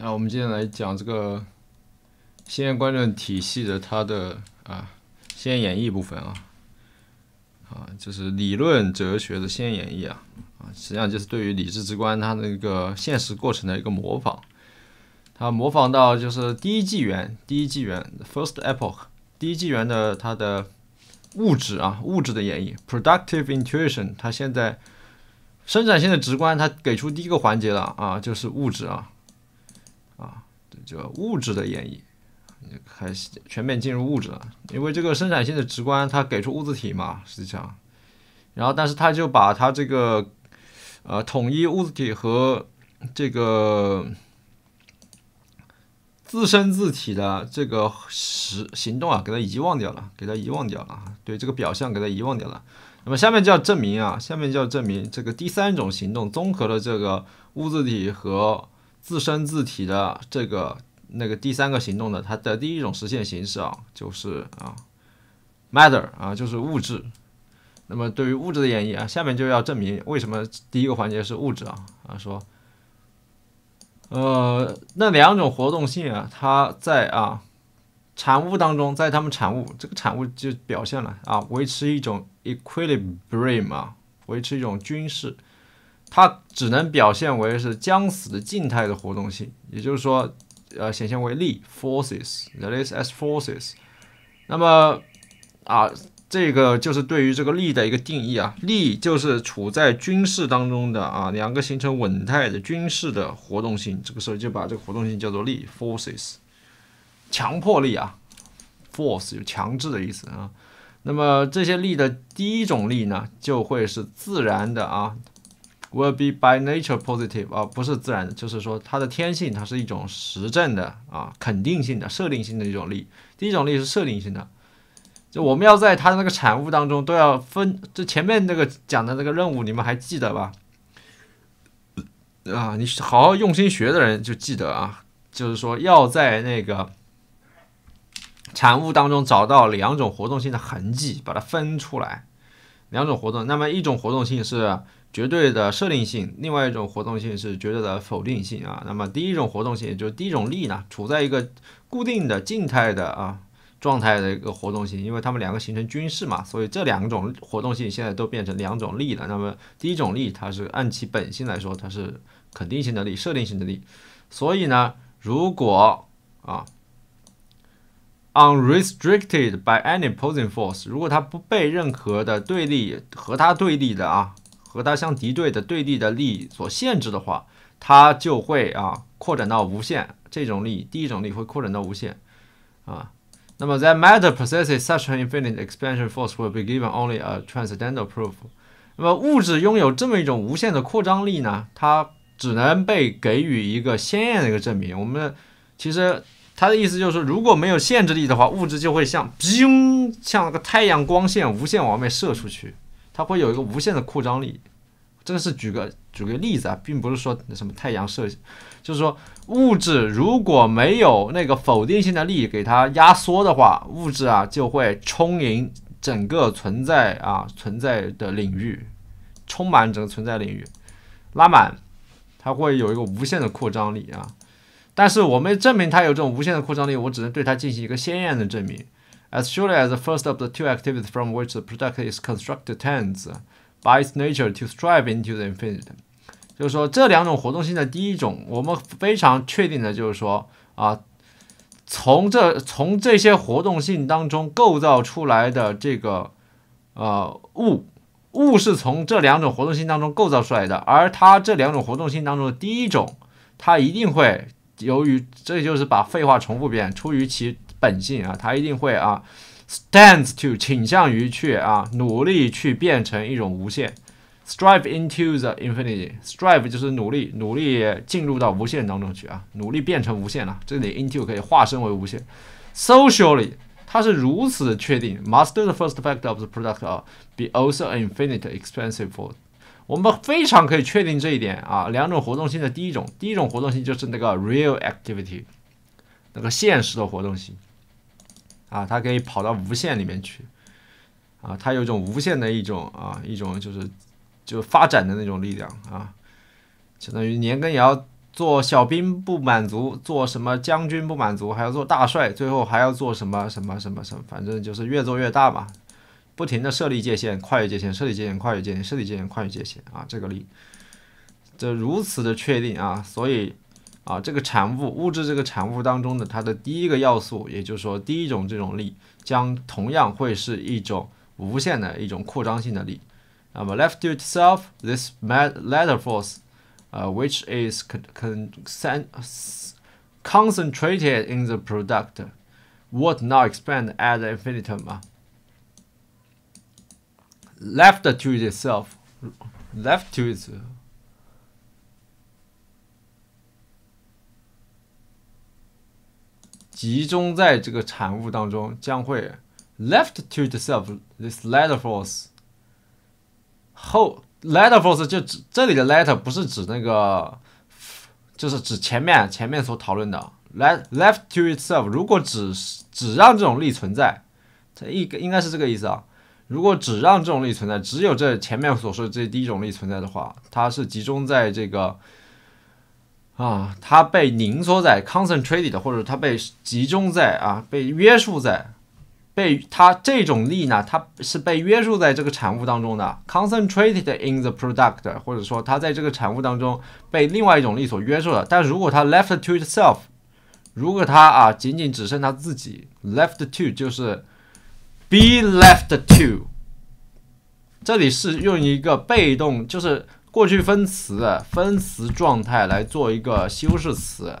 那我们今天来讲这个，先验观念体系的它的啊，先演绎部分啊，啊，就是理论哲学的先演绎啊，啊，实际上就是对于理智直观它那个现实过程的一个模仿，它模仿到就是第一纪元，第一纪元 （First Epoch） 第一纪元的它的物质啊，物质的演绎 （Productive Intuition） 它现在生产性的直观，它给出第一个环节了啊，就是物质啊。就物质的演绎，开始全面进入物质了，因为这个生产性的直观，它给出物自体嘛，实际上，然后但是它就把它这个，呃，统一物自体和这个自身自体的这个实行动啊，给它遗忘掉了，给它遗忘掉了，对这个表象给它遗忘掉了。那么下面就要证明啊，下面就要证明这个第三种行动综合了这个物自体和。自身自体的这个那个第三个行动的它的第一种实现形式啊，就是啊，matter 啊，就是物质。那么对于物质的演绎啊，下面就要证明为什么第一个环节是物质啊啊说，呃，那两种活动性啊，它在啊产物当中，在它们产物这个产物就表现了啊，维持一种 e quilibrium 啊，维持一种均势。它只能表现为是将死的静态的活动性，也就是说，呃，显现为力 （forces），力 e as forces。那么，啊，这个就是对于这个力的一个定义啊。力就是处在军事当中的啊，两个形成稳态的军事的活动性，这个时候就把这个活动性叫做力 （forces）。强迫力啊，force 有强制的意思啊。那么这些力的第一种力呢，就会是自然的啊。Will be by nature positive 啊，不是自然，的，就是说它的天性，它是一种实证的啊，肯定性的、设定性的一种力。第一种力是设定性的，就我们要在它的那个产物当中都要分。这前面那个讲的那个任务，你们还记得吧？啊，你好好用心学的人就记得啊，就是说要在那个产物当中找到两种活动性的痕迹，把它分出来两种活动。那么一种活动性是。绝对的设定性，另外一种活动性是绝对的否定性啊。那么第一种活动性，也就是第一种力呢，处在一个固定的、静态的啊状态的一个活动性。因为它们两个形成均势嘛，所以这两种活动性现在都变成两种力了。那么第一种力，它是按其本性来说，它是肯定性的力、设定性的力。所以呢，如果啊，unrestricted by any opposing force，如果它不被任何的对立和它对立的啊。和它相敌对的对立的力所限制的话，它就会啊扩展到无限。这种力，第一种力会扩展到无限啊。那么，that matter possesses such an infinite expansion force will be given only a transcendental proof。那么，物质拥有这么一种无限的扩张力呢？它只能被给予一个鲜艳的一个证明。我们其实他的意思就是，如果没有限制力的话，物质就会像，冰，像那个太阳光线无限往外射出去。它会有一个无限的扩张力，这个是举个举个例子啊，并不是说什么太阳射，就是说物质如果没有那个否定性的力给它压缩的话，物质啊就会充盈整个存在啊存在的领域，充满整个存在领域，拉满，它会有一个无限的扩张力啊。但是我没证明它有这种无限的扩张力，我只能对它进行一个先验的证明。As surely as the first of the two activities from which the product is constructed tends, by its nature, to strive into the infinite，就是说这两种活动性的第一种，我们非常确定的就是说啊，从这从这些活动性当中构造出来的这个呃物，物是从这两种活动性当中构造出来的，而它这两种活动性当中的第一种，它一定会由于这就是把废话重复变遍，出于其。本性啊，他一定会啊，stands to 倾向于去啊，努力去变成一种无限，strive into the infinity，strive 就是努力努力进入到无限当中去啊，努力变成无限了，这里 into 可以化身为无限。Socially，它是如此的确定，must the first f a c t o of the product 啊，be also infinite expensive for？我们非常可以确定这一点啊，两种活动性的第一种，第一种活动性就是那个 real activity，那个现实的活动性。啊，它可以跑到无限里面去，啊，它有一种无限的一种啊，一种就是就发展的那种力量啊，相当于年羹尧做小兵不满足，做什么将军不满足，还要做大帅，最后还要做什么什么什么什么，反正就是越做越大嘛，不停的设立界限，跨越界限，设立界限，跨越界限，设立界限，跨越界限啊，这个力，这如此的确定啊，所以。啊，这个产物物质这个产物当中的它的第一个要素，也就是说第一种这种力将同样会是一种无限的一种扩张性的力。那么 left to itself, this latter force, uh, which is con concentrated in the product, would now expand at infinitum. 啊，left to itself, left to itself. 集中在这个产物当中，将会 left to itself this l e t t e r force。后 l e t t e r force 就指这里的 l e t t e r 不是指那个，就是指前面前面所讨论的 left left to itself。如果只只让这种力存在，它一应该是这个意思啊。如果只让这种力存在，只有这前面所说这第一种力存在的话，它是集中在这个。啊，它被凝缩在 concentrated，或者它被集中在啊，被约束在，被它这种力呢，它是被约束在这个产物当中的，concentrated in the product，或者说它在这个产物当中被另外一种力所约束的。但如果它 left to itself，如果它啊仅仅只剩它自己，left to 就是 be left to，这里是用一个被动，就是。过去分词，分词状态来做一个修饰词，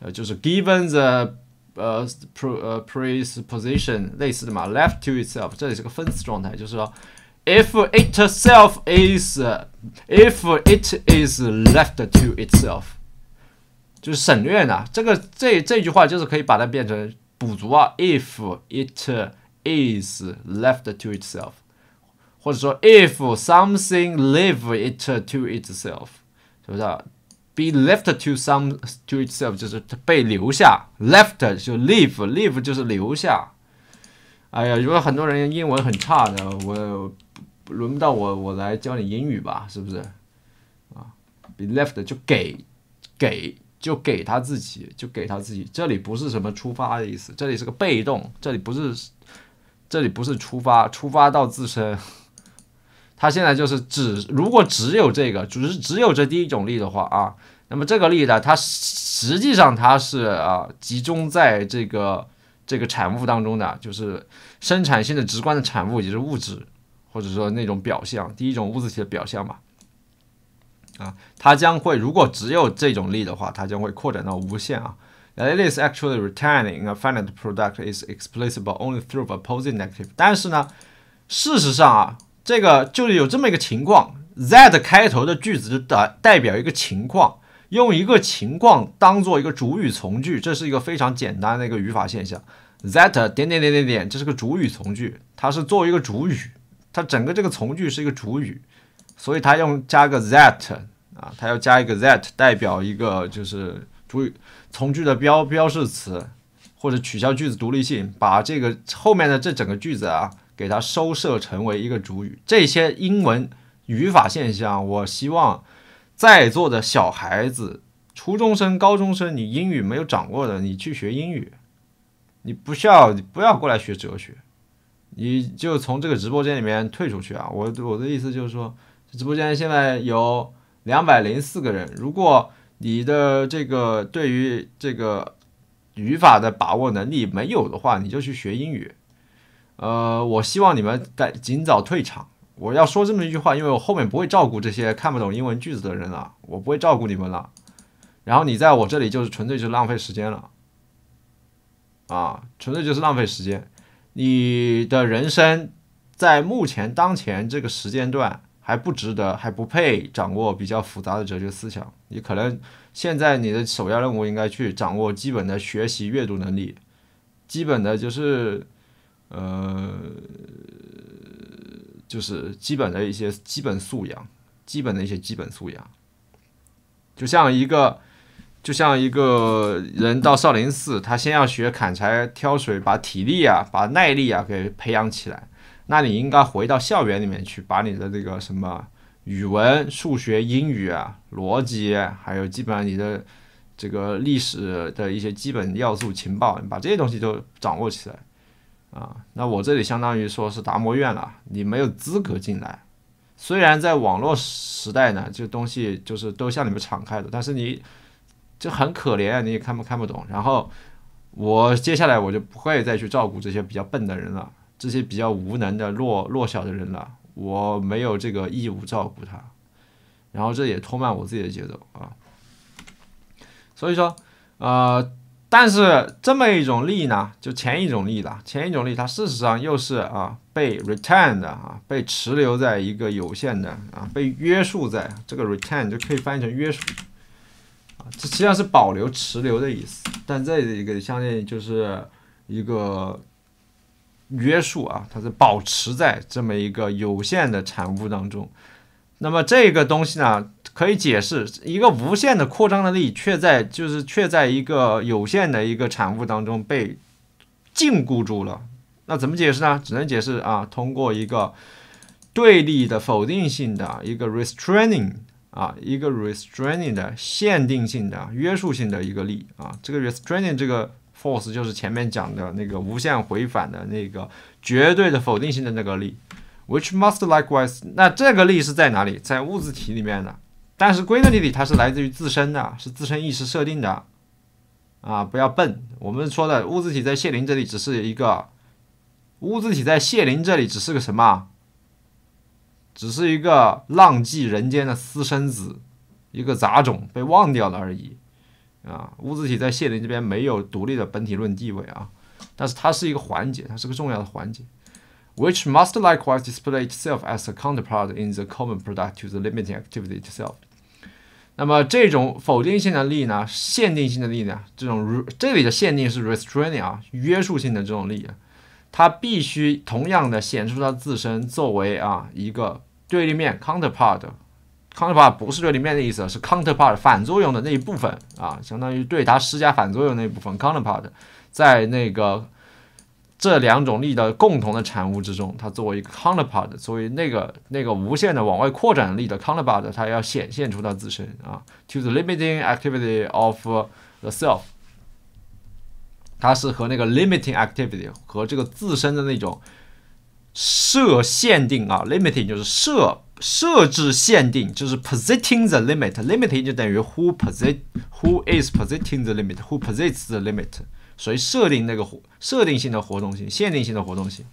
呃，就是 given the 呃 pre 呃 preposition 类似的嘛，left to itself，这里是个分词状态，就是说 if itself is if it is left to itself，就是省略呢，这个这这句话就是可以把它变成补足啊，if it is left to itself。或者说，if something leave it to itself，是不是？be left to some to itself 就是被留下，left 就 leave，leave 就是留下。哎呀，如果很多人英文很差的，我轮不到我我来教你英语吧，是不是？啊，be left 就给给就给他自己，就给他自己。这里不是什么出发的意思，这里是个被动，这里不是这里不是出发，出发到自身。它现在就是只如果只有这个，只是只有这第一种力的话啊，那么这个力呢，它实际上它是啊，集中在这个这个产物当中的，就是生产性的直观的产物，也就是物质或者说那种表象，第一种物质体的表象嘛。啊，它将会如果只有这种力的话，它将会扩展到无限啊。It is actually retaining a finite product is explicable only through o p o s i n g negative。但是呢，事实上啊。这个就是有这么一个情况，that 开头的句子代代表一个情况，用一个情况当做一个主语从句，这是一个非常简单的一个语法现象。that 点点点点点，这是个主语从句，它是作为一个主语，它整个这个从句是一个主语，所以它用加个 that 啊，它要加一个 that 代表一个就是主语从句的标标示词，或者取消句子独立性，把这个后面的这整个句子啊。给它收摄成为一个主语，这些英文语法现象，我希望在座的小孩子、初中生、高中生，你英语没有掌握的，你去学英语，你不需要，不要过来学哲学，你就从这个直播间里面退出去啊！我我的意思就是说，直播间现在有两百零四个人，如果你的这个对于这个语法的把握能力没有的话，你就去学英语。呃，我希望你们赶尽早退场。我要说这么一句话，因为我后面不会照顾这些看不懂英文句子的人了，我不会照顾你们了。然后你在我这里就是纯粹就是浪费时间了，啊，纯粹就是浪费时间。你的人生在目前当前这个时间段还不值得，还不配掌握比较复杂的哲学思想。你可能现在你的首要任务应该去掌握基本的学习阅读能力，基本的就是。呃，就是基本的一些基本素养，基本的一些基本素养。就像一个就像一个人到少林寺，他先要学砍柴、挑水，把体力啊、把耐力啊给培养起来。那你应该回到校园里面去，把你的这个什么语文、数学、英语啊、逻辑，还有基本上你的这个历史的一些基本要素、情报，你把这些东西都掌握起来。啊，那我这里相当于说是达摩院了，你没有资格进来。虽然在网络时代呢，这东西就是都向你们敞开的，但是你这很可怜，你也看不看不懂。然后我接下来我就不会再去照顾这些比较笨的人了，这些比较无能的弱弱小的人了，我没有这个义务照顾他。然后这也拖慢我自己的节奏啊。所以说，呃。但是这么一种力呢，就前一种力了。前一种力，它事实上又是啊被 retain 的啊，被持留在一个有限的啊，被约束在。这个 retain 就可以翻译成约束啊，这实际上是保留、持留的意思。但这一个相当于就是一个约束啊，它是保持在这么一个有限的产物当中。那么这个东西呢？可以解释一个无限的扩张的力，却在就是却在一个有限的一个产物当中被禁锢住了。那怎么解释呢？只能解释啊，通过一个对立的否定性的一个 restraining 啊，一个 restraining 的限定性的约束性的一个力啊。这个 restraining 这个 force 就是前面讲的那个无限回返的那个绝对的否定性的那个力，which must likewise。那这个力是在哪里？在物质体里面的。但是归根结底，它是来自于自身的，是自身意识设定的，啊，不要笨。我们说的物渍体在谢林这里只是一个，物渍体在谢林这里只是个什么？只是一个浪迹人间的私生子，一个杂种，被忘掉了而已，啊，物渍体在谢林这边没有独立的本体论地位啊，但是它是一个环节，它是个重要的环节。Which must likewise display itself as a counterpart in the common product to the limiting activity itself。那么这种否定性的力呢，限定性的力呢，这种这里的限定是 restraining 啊，约束性的这种力，它必须同样的显示出它自身作为啊一个对立面 counterpart。counterpart 不是对立面的意思，是 counterpart 反作用的那一部分啊，相当于对它施加反作用那一部分 counterpart 在那个。这两种力的共同的产物之中，它作为一个 counterpart，作为那个那个无限的往外扩展力的 counterpart，它要显现出它自身啊，to the limiting activity of the self，它是和那个 limiting activity 和这个自身的那种设限定啊，limiting 就是设设置限定，就是 positing the limit，limiting 就等于 who posit who is positing the limit，who posits the limit。于设定那个活设定性的活动性限定性的活动性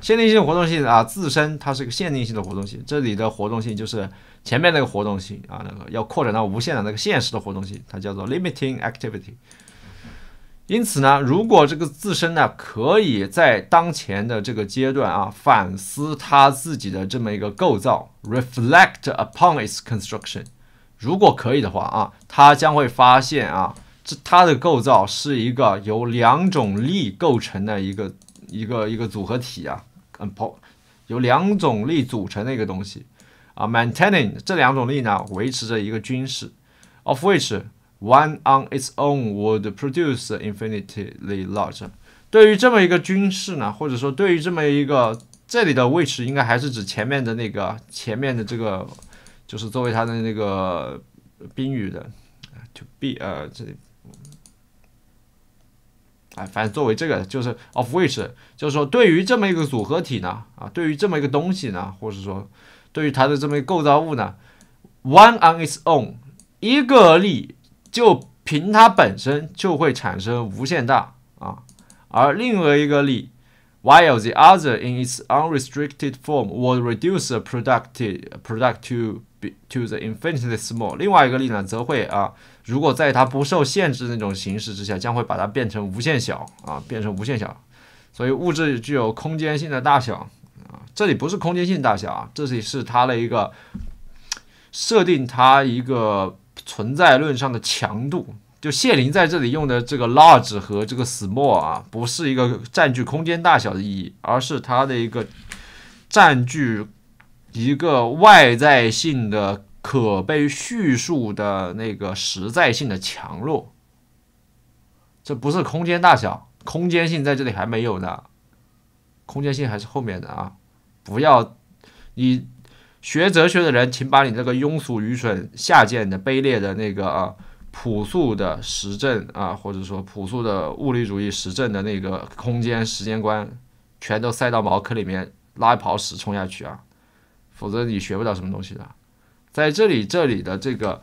限定性活动性啊自身它是一个限定性的活动性这里的活动性就是前面那个活动性啊那个要扩展到无限的那个现实的活动性它叫做 limiting activity。因此呢如果这个自身呢可以在当前的这个阶段啊反思它自己的这么一个构造 reflect upon its construction，如果可以的话啊它将会发现啊。这它的构造是一个由两种力构成的一个一个一个组合体啊，嗯，由两种力组成的一个东西啊，maintaining 这两种力呢维持着一个均势，of which one on its own would produce infinitely large。对于这么一个均势呢，或者说对于这么一个这里的 which 应该还是指前面的那个前面的这个就是作为它的那个宾语的，to be 呃这。里。反正作为这个，就是 of which，就是说对于这么一个组合体呢，啊，对于这么一个东西呢，或者说对于它的这么一个构造物呢，one on its own，一个力就凭它本身就会产生无限大啊，而另外一个力，while the other in its unrestricted form would reduce the product v e product to to the infinitesimal，l 另外一个力呢则会啊。如果在它不受限制那种形式之下，将会把它变成无限小啊，变成无限小。所以物质具有空间性的大小啊，这里不是空间性大小啊，这里是它的一个设定，它一个存在论上的强度。就谢林在这里用的这个 large 和这个 small 啊，不是一个占据空间大小的意义，而是它的一个占据一个外在性的。可被叙述的那个实在性的强弱，这不是空间大小，空间性在这里还没有呢，空间性还是后面的啊！不要，你学哲学的人，请把你这个庸俗、愚蠢、下贱的、卑劣的那个啊朴素的实证啊，或者说朴素的物理主义实证的那个空间时间观，全都塞到毛坑里面拉一泡屎冲下去啊！否则你学不到什么东西的。在这里，这里的这个，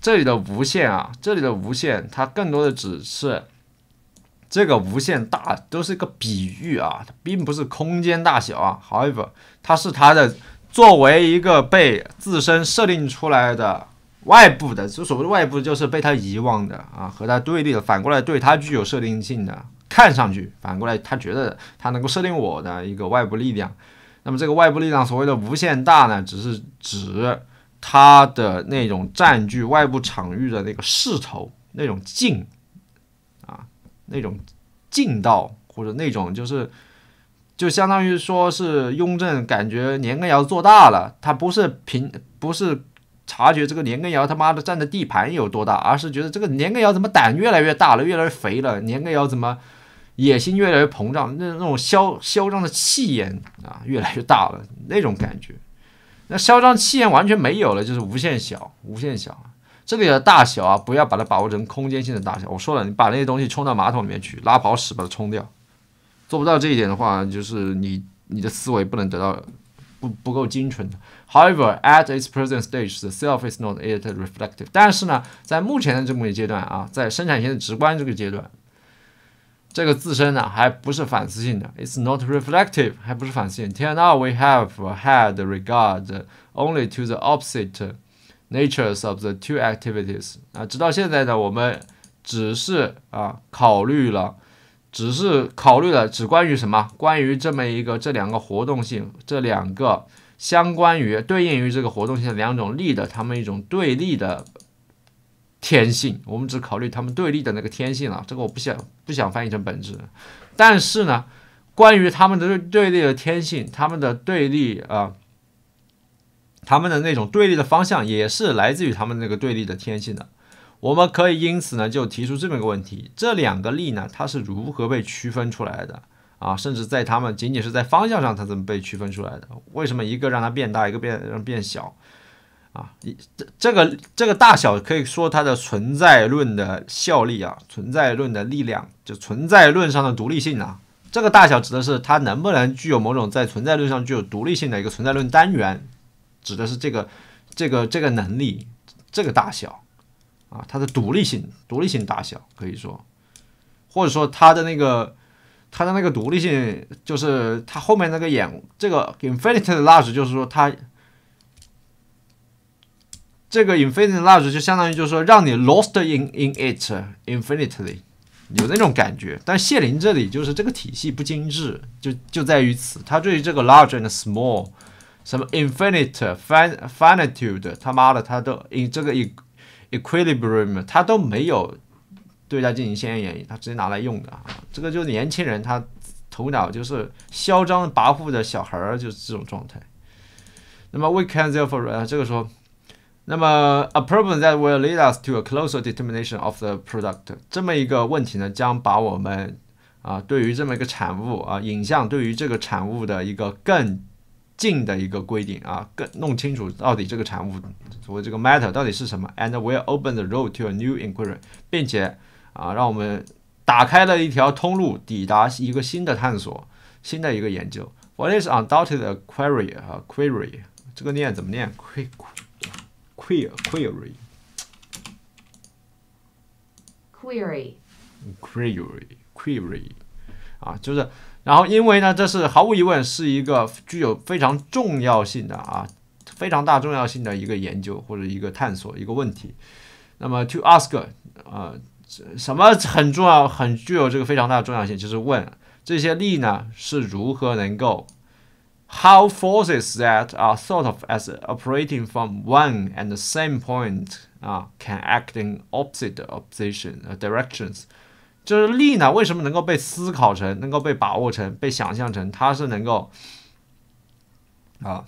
这里的无限啊，这里的无限，它更多的只是这个无限大，都是一个比喻啊，它并不是空间大小啊。however，它是它的作为一个被自身设定出来的外部的，就所谓的外部，就是被它遗忘的啊，和它对立的，反过来对它具有设定性的，看上去反过来，他觉得它能够设定我的一个外部力量。那么这个外部力量所谓的无限大呢，只是指。他的那种占据外部场域的那个势头，那种劲啊，那种劲道，或者那种就是，就相当于说是雍正感觉年羹尧做大了，他不是凭不是察觉这个年羹尧他妈的占的地盘有多大，而是觉得这个年羹尧怎么胆越来越大了，越来越肥了，年羹尧怎么野心越来越膨胀，那那种嚣嚣张的气焰啊越来越大了，那种感觉。那嚣张气焰完全没有了，就是无限小，无限小。这里的大小啊，不要把它把握成空间性的大小。我说了，你把那些东西冲到马桶里面去，拉泡屎把它冲掉。做不到这一点的话，就是你你的思维不能得到不不够精纯的。However, at its present stage, the s e l f is not yet reflective. 但是呢，在目前的这么一阶段啊，在生产线的直观这个阶段。这个自身呢，还不是反思性的，it's not reflective，还不是反思性。Till 天啊，we have had regard only to the opposite natures of the two activities。啊，直到现在呢，我们只是啊，考虑了，只是考虑了，只关于什么？关于这么一个这两个活动性，这两个相关于对应于这个活动性的两种力的，它们一种对立的。天性，我们只考虑他们对立的那个天性啊，这个我不想不想翻译成本质。但是呢，关于他们的对对立的天性，他们的对立啊，他们的那种对立的方向，也是来自于他们那个对立的天性的。我们可以因此呢，就提出这么一个问题：这两个力呢，它是如何被区分出来的啊？甚至在他们仅仅是在方向上，它怎么被区分出来的？为什么一个让它变大，一个变让变小？啊，你这这个这个大小可以说它的存在论的效力啊，存在论的力量，就存在论上的独立性啊。这个大小指的是它能不能具有某种在存在论上具有独立性的一个存在论单元，指的是这个这个这个能力，这个大小啊，它的独立性，独立性大小可以说，或者说它的那个它的那个独立性，就是它后面那个眼，这个 infinite large 就是说它。这个 infinite large 就相当于就是说让你 lost in in it infinitely，有那种感觉。但谢林这里就是这个体系不精致，就就在于此。他对于这个 large and small，什么 infinite fin finitude，他妈的，他都这个 equilibrium，他都没有对他进行先验演绎，他直接拿来用的。这个就是年轻人，他头脑就是嚣张跋扈的小孩儿，就是这种状态。那么 we can't h e r e f o r e 啊，这个时候。那么，a problem that will lead us to a closer determination of the product，这么一个问题呢，将把我们啊对于这么一个产物啊影像，对于这个产物的一个更近的一个规定啊，更弄清楚到底这个产物所谓这个 matter 到底是什么，and will open the road to a new inquiry，并且啊让我们打开了一条通路，抵达一个新的探索，新的一个研究。What is undoubted query 啊 query 这个念怎么念？qu query query query query query 啊，就是然后因为呢，这是毫无疑问是一个具有非常重要性的啊，非常大重要性的一个研究或者一个探索一个问题。那么，to ask 啊，什么很重要，很具有这个非常大的重要性，就是问这些力呢是如何能够。How forces that are thought of as operating from one and the same point 啊，can act in opposite opposition directions？就是力呢，为什么能够被思考成、能够被把握成、被想象成，它是能够啊，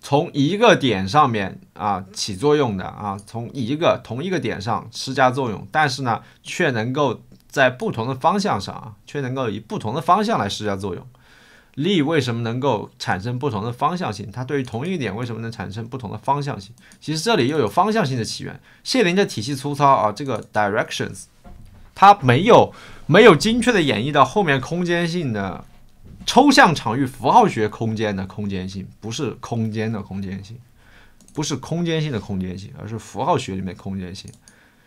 从一个点上面啊起作用的啊，从一个同一个点上施加作用，但是呢，却能够在不同的方向上啊，却能够以不同的方向来施加作用。力为什么能够产生不同的方向性？它对于同一点为什么能产生不同的方向性？其实这里又有方向性的起源。谢林的体系粗糙啊，这个 directions 它没有没有精确的演绎到后面空间性的抽象场域符号学空间的空间性，不是空间的空间性，不是空间性的空间性，而是符号学里面空间性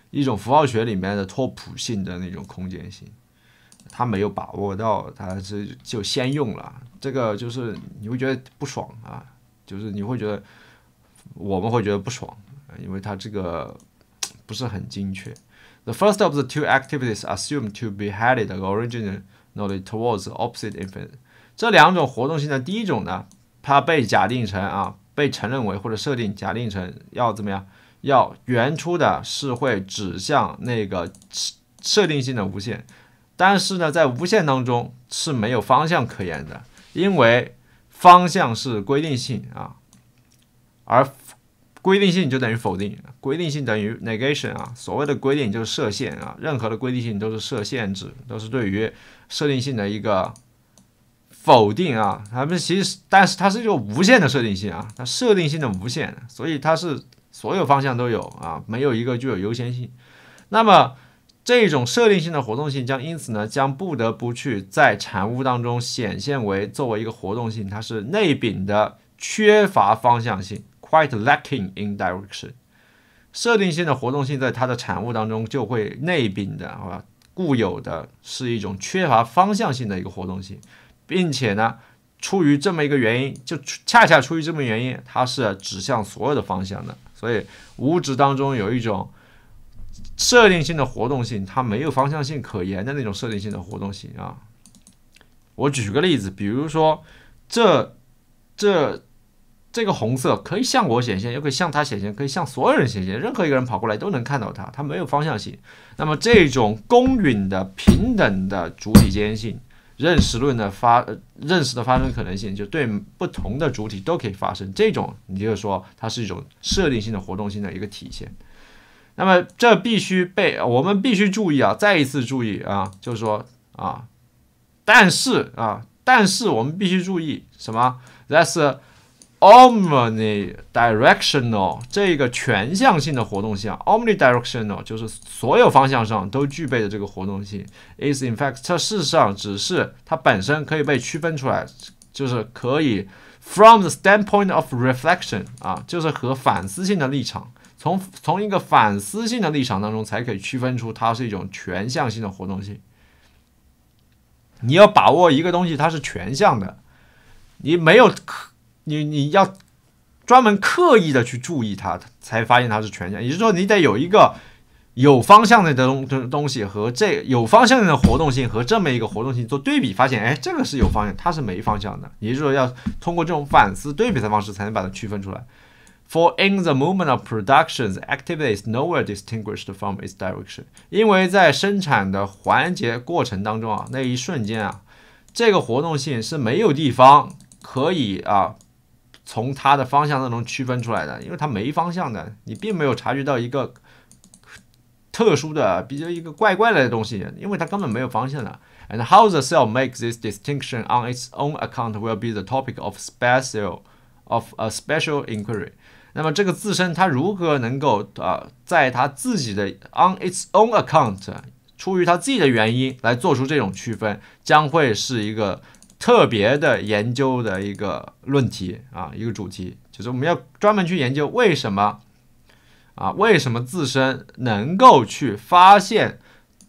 一种符号学里面的拓扑性的那种空间性。他没有把握到，他是就先用了，这个就是你会觉得不爽啊，就是你会觉得，我们会觉得不爽，因为他这个不是很精确。The first of the two activities assumed to be headed originally noted towards opposite infinite。这两种活动性的第一种呢，它被假定成啊，被承认为或者设定假定成要怎么样？要原初的是会指向那个设定性的无限。但是呢，在无限当中是没有方向可言的，因为方向是规定性啊，而规定性就等于否定，规定性等于 negation 啊。所谓的规定就是设限啊，任何的规定性都是设限制，都是对于设定性的一个否定啊。它们其实，但是它是一个无限的设定性啊，它设定性的无限，所以它是所有方向都有啊，没有一个具有优先性。那么。这种设定性的活动性将因此呢，将不得不去在产物当中显现为作为一个活动性，它是内禀的缺乏方向性，quite lacking in direction。设定性的活动性在它的产物当中就会内禀的，好吧？固有的是一种缺乏方向性的一个活动性，并且呢，出于这么一个原因，就恰恰出于这么原因，它是指向所有的方向的，所以物质当中有一种。设定性的活动性，它没有方向性可言的那种设定性的活动性啊。我举个例子，比如说这、这、这个红色可以向我显现，又可以向他显现，可以向所有人显现，任何一个人跑过来都能看到它，它没有方向性。那么这种公允的、平等的主体间性认识论的发认识的发生可能性，就对不同的主体都可以发生。这种，你就是说它是一种设定性的活动性的一个体现。那么这必须被我们必须注意啊，再一次注意啊，就是说啊，但是啊，但是我们必须注意什么？That's omnidirectional 这个全向性的活动性，omnidirectional 就是所有方向上都具备的这个活动性。Is in fact 这事实上只是它本身可以被区分出来，就是可以 from the standpoint of reflection 啊，就是和反思性的立场。从从一个反思性的立场当中，才可以区分出它是一种全向性的活动性。你要把握一个东西，它是全向的，你没有刻你你要专门刻意的去注意它，才发现它是全向。也就是说，你得有一个有方向的东东西和这有方向的活动性和这么一个活动性做对比，发现哎，这个是有方向，它是没方向的。也就是说，要通过这种反思对比的方式，才能把它区分出来。For in the moment of production, the activity is nowhere distinguished from its direction。因为在生产的环节过程当中啊，那一瞬间啊，这个活动性是没有地方可以啊，从它的方向当中区分出来的，因为它没方向的，你并没有察觉到一个特殊的、比较一个怪怪的东西，因为它根本没有方向的。And how the cell makes this distinction on its own account will be the topic of special of a special inquiry. 那么，这个自身它如何能够啊，在它自己的 on its own account，出于它自己的原因来做出这种区分，将会是一个特别的研究的一个论题啊，一个主题，就是我们要专门去研究为什么啊，为什么自身能够去发现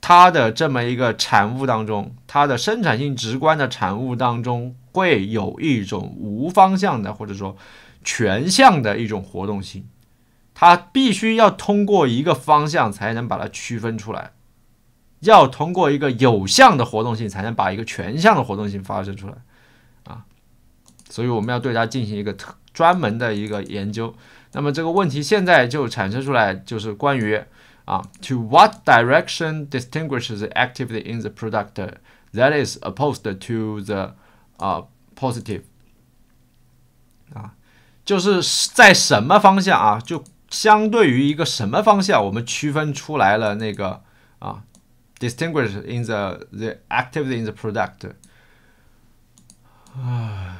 它的这么一个产物当中，它的生产性直观的产物当中会有一种无方向的，或者说。全向的一种活动性，它必须要通过一个方向才能把它区分出来，要通过一个有向的活动性才能把一个全向的活动性发生出来啊。所以我们要对它进行一个特专门的一个研究。那么这个问题现在就产生出来，就是关于啊，to what direction distinguishes the activity in the product that is opposed to the 啊 positive 啊。就是在什么方向啊，就相对于一个什么方向，我们区分出来了那个啊，distinguish in the the activity in the product 啊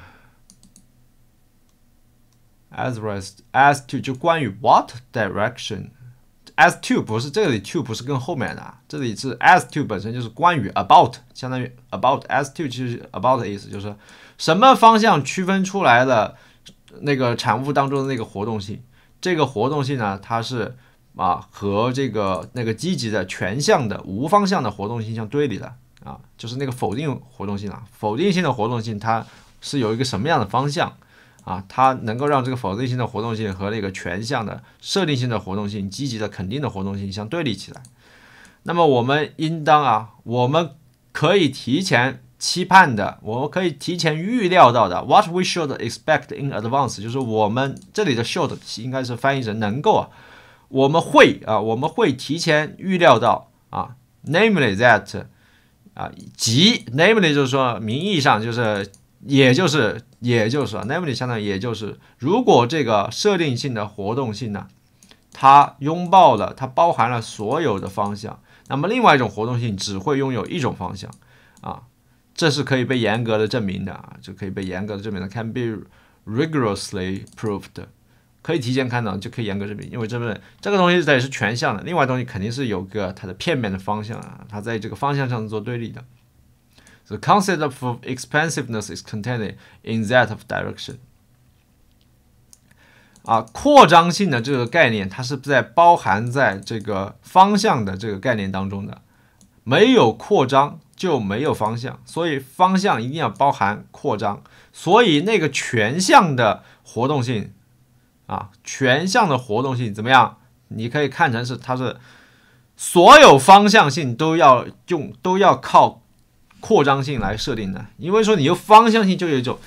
，as rest as to 就关于 what direction。as to 不是这里 to 不是跟后面的、啊，这里是 as to 本身就是关于 about，相当于 about as to 就是 about 的意思，就是什么方向区分出来了那个产物当中的那个活动性，这个活动性呢，它是啊和这个那个积极的全向的无方向的活动性相对立的啊，就是那个否定活动性啊，否定性的活动性它是有一个什么样的方向啊？它能够让这个否定性的活动性和那个全向的设定性的活动性、积极的肯定的活动性相对立起来。那么我们应当啊，我们可以提前。期盼的，我们可以提前预料到的。What we should expect in advance，就是我们这里的 should 应该是翻译成能够，啊，我们会啊，我们会提前预料到啊。Namely that，啊，即 namely 就是说名义上就是，也就是也就是 namely 相当于也就是，如果这个设定性的活动性呢，它拥抱了，它包含了所有的方向，那么另外一种活动性只会拥有一种方向啊。这是可以被严格的证明的啊，就可以被严格的证明的，can be rigorously proved，可以提前看到就可以严格证明，因为这个这个东西它也是全向的，另外东西肯定是有个它的片面的方向啊，它在这个方向上做对立的。The concept of expansiveness is contained in that of direction。啊，扩张性的这个概念，它是在包含在这个方向的这个概念当中的，没有扩张。就没有方向，所以方向一定要包含扩张，所以那个全向的活动性啊，全向的活动性怎么样？你可以看成是它是所有方向性都要用，都要靠扩张性来设定的。因为说你有方向性，就有一种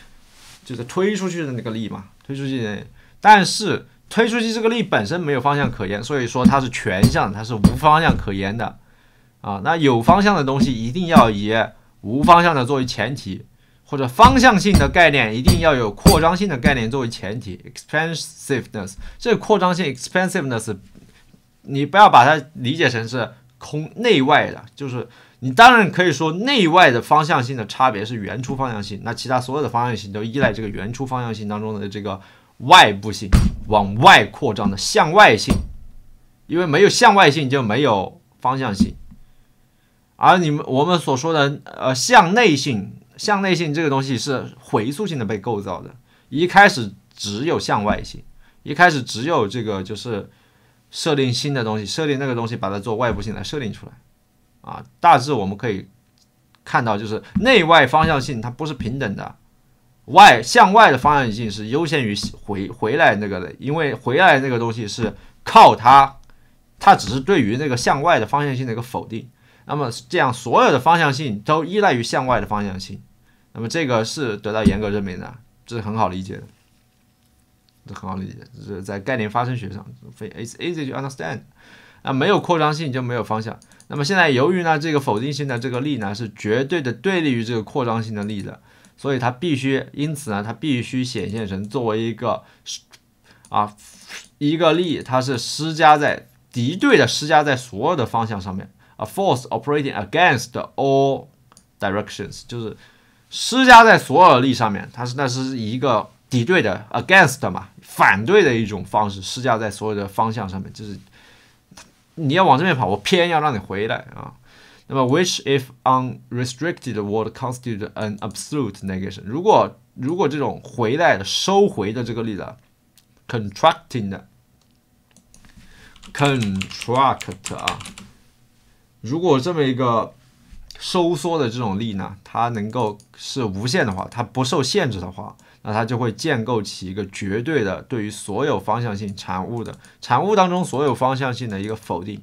就是推出去的那个力嘛，推出去，的，但是推出去这个力本身没有方向可言，所以说它是全向，它是无方向可言的。啊，那有方向的东西一定要以无方向的作为前提，或者方向性的概念一定要有扩张性的概念作为前提。expansiveness，这个扩张性，expansiveness，你不要把它理解成是空内外的，就是你当然可以说内外的方向性的差别是原初方向性，那其他所有的方向性都依赖这个原初方向性当中的这个外部性往外扩张的向外性，因为没有向外性就没有方向性。而你们我们所说的呃向内性，向内性这个东西是回溯性的被构造的，一开始只有向外性，一开始只有这个就是设定新的东西，设定那个东西把它做外部性来设定出来，啊，大致我们可以看到就是内外方向性它不是平等的，外向外的方向性是优先于回回来那个的，因为回来那个东西是靠它，它只是对于那个向外的方向性的一个否定。那么这样，所有的方向性都依赖于向外的方向性。那么这个是得到严格证明的，这是很好理解的。这很好理解，这是在概念发生学上。非 It's easy to understand。啊，没有扩张性就没有方向。那么现在由于呢，这个否定性的这个力呢，是绝对的对立于这个扩张性的力的，所以它必须，因此呢，它必须显现成作为一个啊一个力，它是施加在敌对的施加在所有的方向上面。A force operating against all directions，就是施加在所有的力上面。它是那是一个敌对的 against 嘛，反对的一种方式，施加在所有的方向上面。就是你要往这边跑，我偏要让你回来啊。那么，which if unrestricted would constitute an absolute negation。如果如果这种回来的、收回的这个力的 contracting 的 contract 啊。如果这么一个收缩的这种力呢，它能够是无限的话，它不受限制的话，那它就会建构起一个绝对的对于所有方向性产物的产物当中所有方向性的一个否定。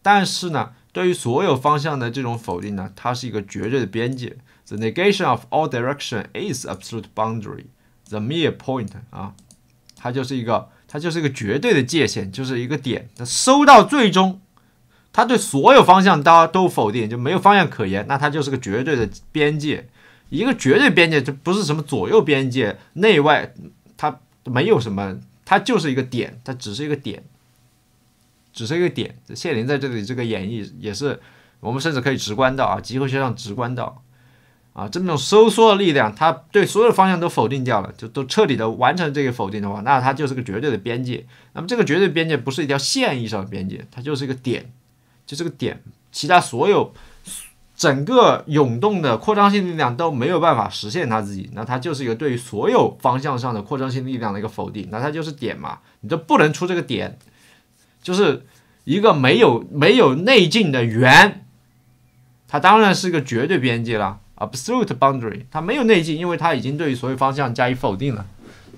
但是呢，对于所有方向的这种否定呢，它是一个绝对的边界。The negation of all direction is absolute boundary. The mere point 啊，它就是一个，它就是一个绝对的界限，就是一个点。它收到最终。他对所有方向都都否定，就没有方向可言。那它就是个绝对的边界，一个绝对边界就不是什么左右边界、内外，它没有什么，它就是一个点，它只是一个点，只是一个点。谢林在这里这个演绎也是，我们甚至可以直观到啊，集合学上直观到，啊，这种收缩的力量，它对所有方向都否定掉了，就都彻底的完成这个否定的话，那它就是个绝对的边界。那么这个绝对边界不是一条线意义上的边界，它就是一个点。就这个点，其他所有整个涌动的扩张性力量都没有办法实现它自己，那它就是一个对于所有方向上的扩张性力量的一个否定，那它就是点嘛，你就不能出这个点，就是一个没有没有内径的圆，它当然是一个绝对边界了，absolute boundary，它没有内径，因为它已经对于所有方向加以否定了，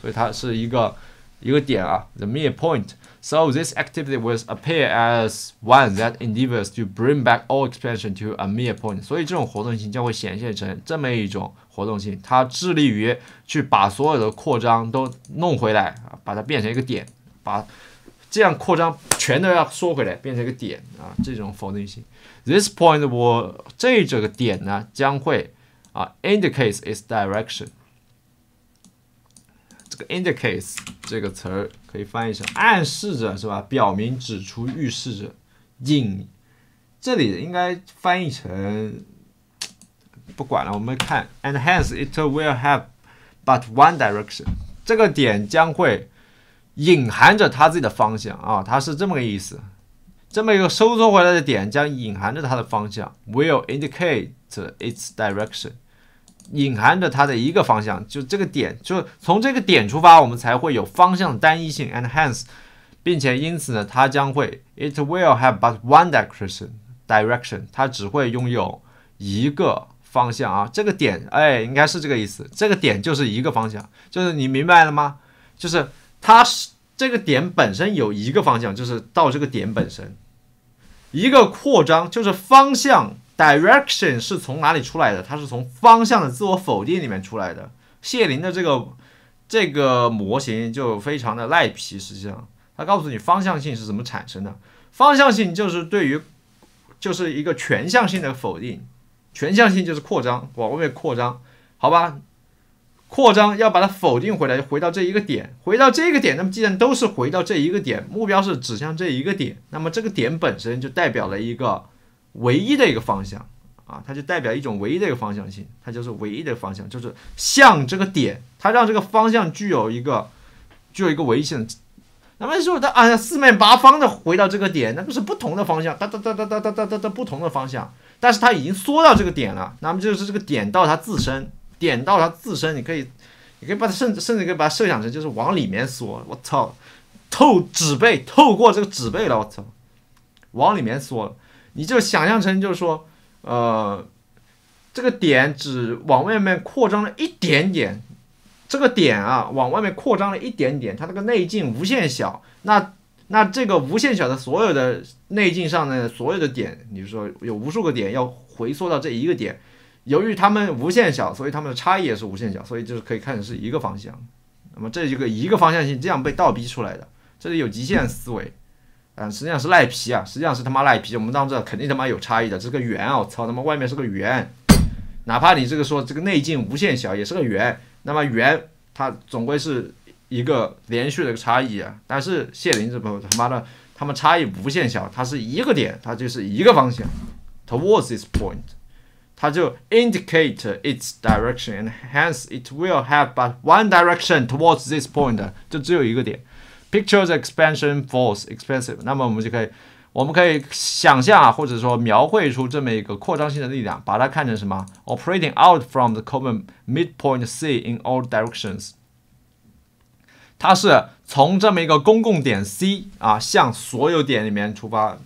所以它是一个一个点啊，the mere point。So this activity will appear as one that e n d e a v o r s to bring back all expansion to a mere point。所以这种活动性将会显现成这么一种活动性，它致力于去把所有的扩张都弄回来啊，把它变成一个点，把这样扩张全都要缩回来变成一个点啊，这种否定性。This point w 这这个点呢将会啊 indicates its direction。这个 indicates 这个词儿。可以翻译成暗示着，是吧？表明、指出、预示着，引。这里应该翻译成，不管了。我们看，and hence it will have but one direction。这个点将会隐含着它自己的方向啊，它是这么个意思。这么一个收缩回来的点将隐含着它的方向，will indicate its direction。隐含着它的一个方向，就这个点，就从这个点出发，我们才会有方向的单一性。And hence，并且因此呢，它将会 it will have but one direction，direction，它只会拥有一个方向啊。这个点，哎，应该是这个意思。这个点就是一个方向，就是你明白了吗？就是它是这个点本身有一个方向，就是到这个点本身一个扩张，就是方向。Direction 是从哪里出来的？它是从方向的自我否定里面出来的。谢林的这个这个模型就非常的赖皮。实际上，他告诉你方向性是怎么产生的？方向性就是对于就是一个全向性的否定，全向性就是扩张，往外面扩张，好吧？扩张要把它否定回来，回到这一个点，回到这个点。那么既然都是回到这一个点，目标是指向这一个点，那么这个点本身就代表了一个。唯一的一个方向啊，它就代表一种唯一的一个方向性，它就是唯一的方向，就是向这个点。它让这个方向具有一个具有一个唯一性。那么说它按四面八方的回到这个点，那不是不同的方向？哒哒哒哒哒哒哒哒不同的方向。但是它已经缩到这个点了。那么就是这个点到它自身，点到它自身，你可以你可以把它甚至甚至可以把它设想成就是往里面缩。我操，透纸背，透过这个纸背了，我操，往里面缩了。你就想象成，就是说，呃，这个点只往外面扩张了一点点，这个点啊，往外面扩张了一点点，它那个内径无限小，那那这个无限小的所有的内径上的所有的点，你说有无数个点要回缩到这一个点，由于它们无限小，所以它们的差异也是无限小，所以就是可以看成是一个方向。那么这一个一个方向性这样被倒逼出来的，这里有极限思维。嗯，实际上是赖皮啊，实际上是他妈赖皮。我们当知道，肯定他妈有差异的。这个圆，我操，他妈外面是个圆，哪怕你这个说这个内径无限小，也是个圆。那么圆，它总归是一个连续的一个差异啊。但是谢林这友他妈的，他们差异无限小，它是一个点，它就是一个方向，towards this point，它就 indicate its direction，and hence it will have but one direction towards this point，就只有一个点。Pictures expansion force expensive，那么我们就可以，我们可以想象啊，或者说描绘出这么一个扩张性的力量，把它看成什么？Operating out from the common midpoint C in all directions。它是从这么一个公共点 C 啊，向所有点里面出发，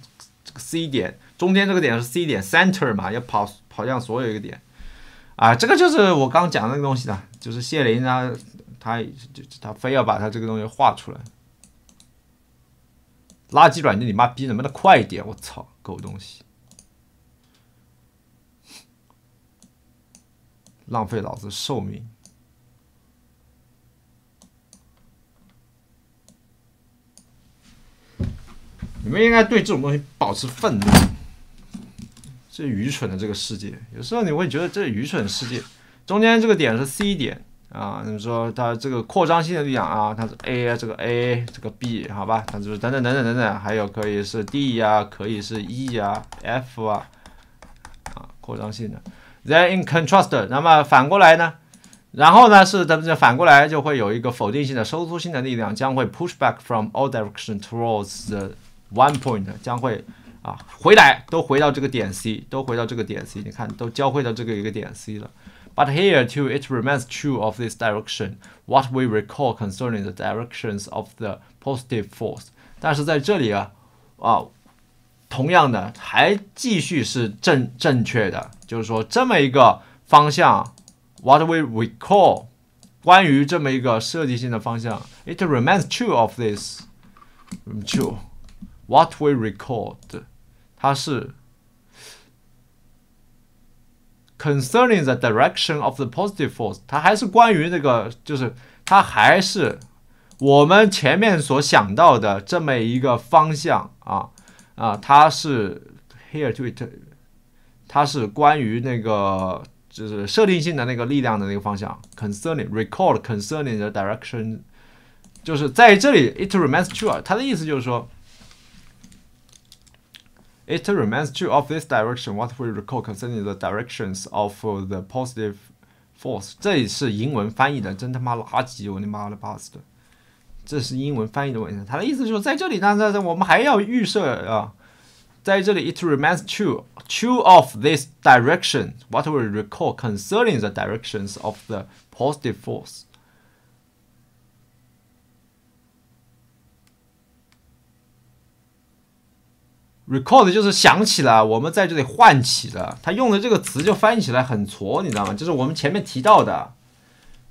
这个 C 点，中间这个点是 C 点 center 嘛，要跑跑向所有一个点啊，这个就是我刚讲的那个东西的，就是谢林他，他就他非要把他这个东西画出来。垃圾软件，你妈逼，能不能快一点！我操，狗东西，浪费老子寿命。你们应该对这种东西保持愤怒。这愚蠢的这个世界，有时候你会觉得这愚蠢世界。中间这个点是 C 点。啊，你说它这个扩张性的力量啊，它是 A 啊，这个 A，这个 B，好吧，它就是等等等等等等，还有可以是 D 啊，可以是 E 啊，F 啊，啊，扩张性的。Then in contrast，那么反过来呢？然后呢是咱们反过来就会有一个否定性的收缩性的力量，将会 push back from all direction towards the one point，将会啊回来，都回到这个点 C，都回到这个点 C，你看，都交汇到这个一个点 C 了。But here too it remains true of this direction, what we recall concerning the directions of the positive force。但是在这里啊，啊，同样的还继续是正正确的，就是说这么一个方向，what we recall，关于这么一个设计性的方向，it remains true of this. What we recalled，它是。Concerning the direction of the positive force，它还是关于那个，就是它还是我们前面所想到的这么一个方向啊啊，它是 here to it，它是关于那个就是设定性的那个力量的那个方向。Concerning，r e c o r d concerning the direction，就是在这里 it remains true，它的意思就是说。It remains true of this direction what we recall concerning the directions of uh, the positive force. force。这里是英文翻译的，真他妈垃圾！我他妈的巴斯的，这是英文翻译的文章。他的意思就是在这里，但是我们还要预设啊，在这里 it remains true true of this direction what we recall concerning the directions of the positive force。Record 就是想起了，我们在这里唤起的，他用的这个词就翻译起来很挫，你知道吗？就是我们前面提到的，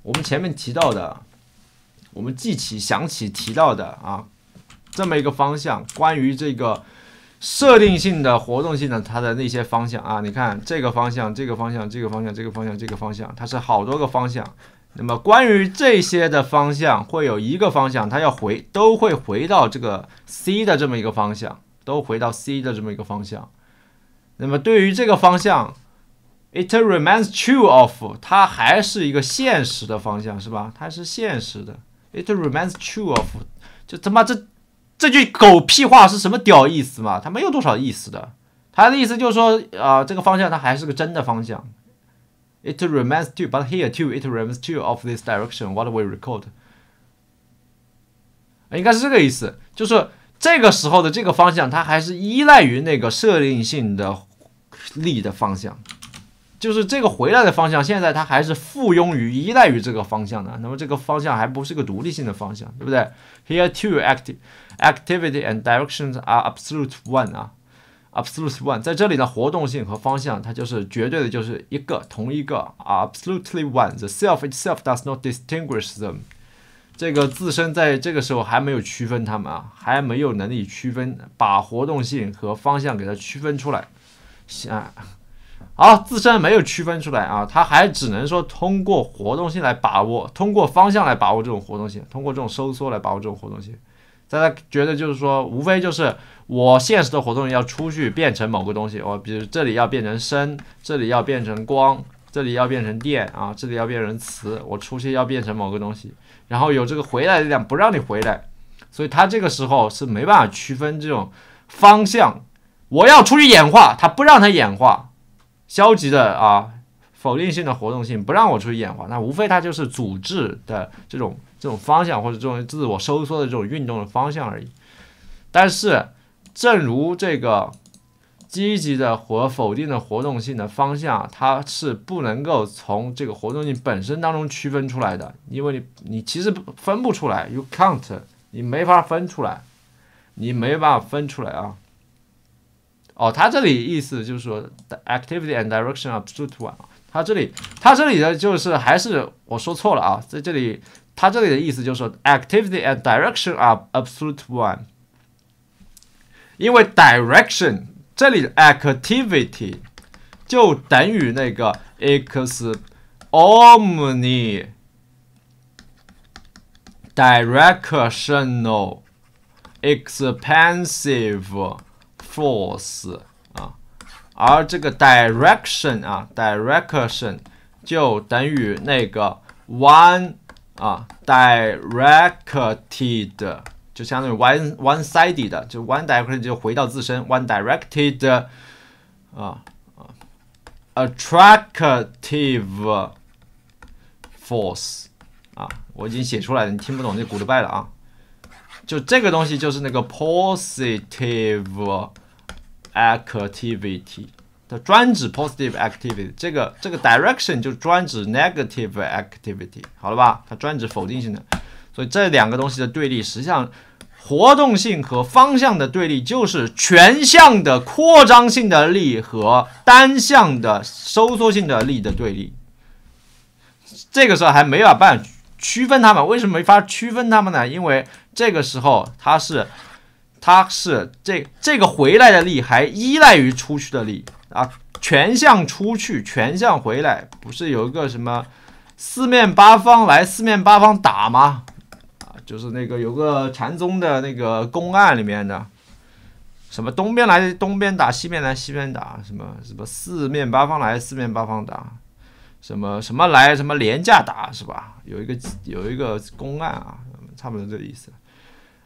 我们前面提到的，我们记起、想起提到的啊，这么一个方向。关于这个设定性的活动性的它的那些方向啊，你看这个方向，这个方向，这个方向，这个方向，这个方向，它是好多个方向。那么关于这些的方向，会有一个方向，它要回，都会回到这个 C 的这么一个方向。都回到 C 的这么一个方向，那么对于这个方向，it remains true of 它还是一个现实的方向，是吧？它是现实的。it remains true of，这他妈这这句狗屁话是什么屌意思嘛？它没有多少意思的。它的意思就是说，啊，这个方向它还是个真的方向。it remains true，but here too it remains true of this direction. What we record，应该是这个意思，就是。这个时候的这个方向，它还是依赖于那个设定性的力的方向，就是这个回来的方向。现在它还是附庸于、依赖于这个方向的。那么这个方向还不是个独立性的方向，对不对？Here too, activity and directions are absolute one 啊，absolute one。在这里的活动性和方向它就是绝对的，就是一个同一个，absolutely one。The self itself does not distinguish them. 这个自身在这个时候还没有区分他们啊，还没有能力区分，把活动性和方向给它区分出来，啊，好，自身没有区分出来啊，他还只能说通过活动性来把握，通过方向来把握这种活动性，通过这种收缩来把握这种活动性。大家觉得就是说，无非就是我现实的活动要出去变成某个东西，我比如这里要变成声，这里要变成光，这里要变成电啊，这里要变成磁，我出去要变成某个东西。然后有这个回来的力量，不让你回来，所以他这个时候是没办法区分这种方向。我要出去演化，他不让他演化，消极的啊，否定性的活动性不让我出去演化，那无非它就是阻滞的这种这种方向，或者这种自我收缩的这种运动的方向而已。但是，正如这个。积极的和否定的活动性的方向，它是不能够从这个活动性本身当中区分出来的，因为你你其实分不出来，you can't，你没法分出来，你没办法分出来啊。哦，他这里意思就是说，the activity and direction are absolute one。他这里他这里的就是还是我说错了啊，在这里他这里的意思就是说 activity and direction are absolute one，因为 direction。这里 activity 就等于那个 x omni directional expansive force 啊，而这个 direction 啊 direction 就等于那个 one 啊 directed。就相当于 one one sided 的，就 one directed 就回到自身，one directed 啊啊 attractive force 啊，我已经写出来了，你听不懂就 goodbye 了啊。就这个东西就是那个 positive activity。它专指 positive activity，这个这个 direction 就专指 negative activity，好了吧？它专指否定性的，所以这两个东西的对立，实际上活动性和方向的对立，就是全向的扩张性的力和单向的收缩性的力的对立。这个时候还没有办法区分它们，为什么没法区分它们呢？因为这个时候它是它是这这个回来的力还依赖于出去的力啊，全向出去，全向回来，不是有一个什么四面八方来，四面八方打吗？就是那个有个禅宗的那个公案里面的，什么东边来东边打，西边来西边打，什么什么四面八方来四面八方打，什么什么来什么廉价打是吧？有一个有一个公案啊，差不多这个意思，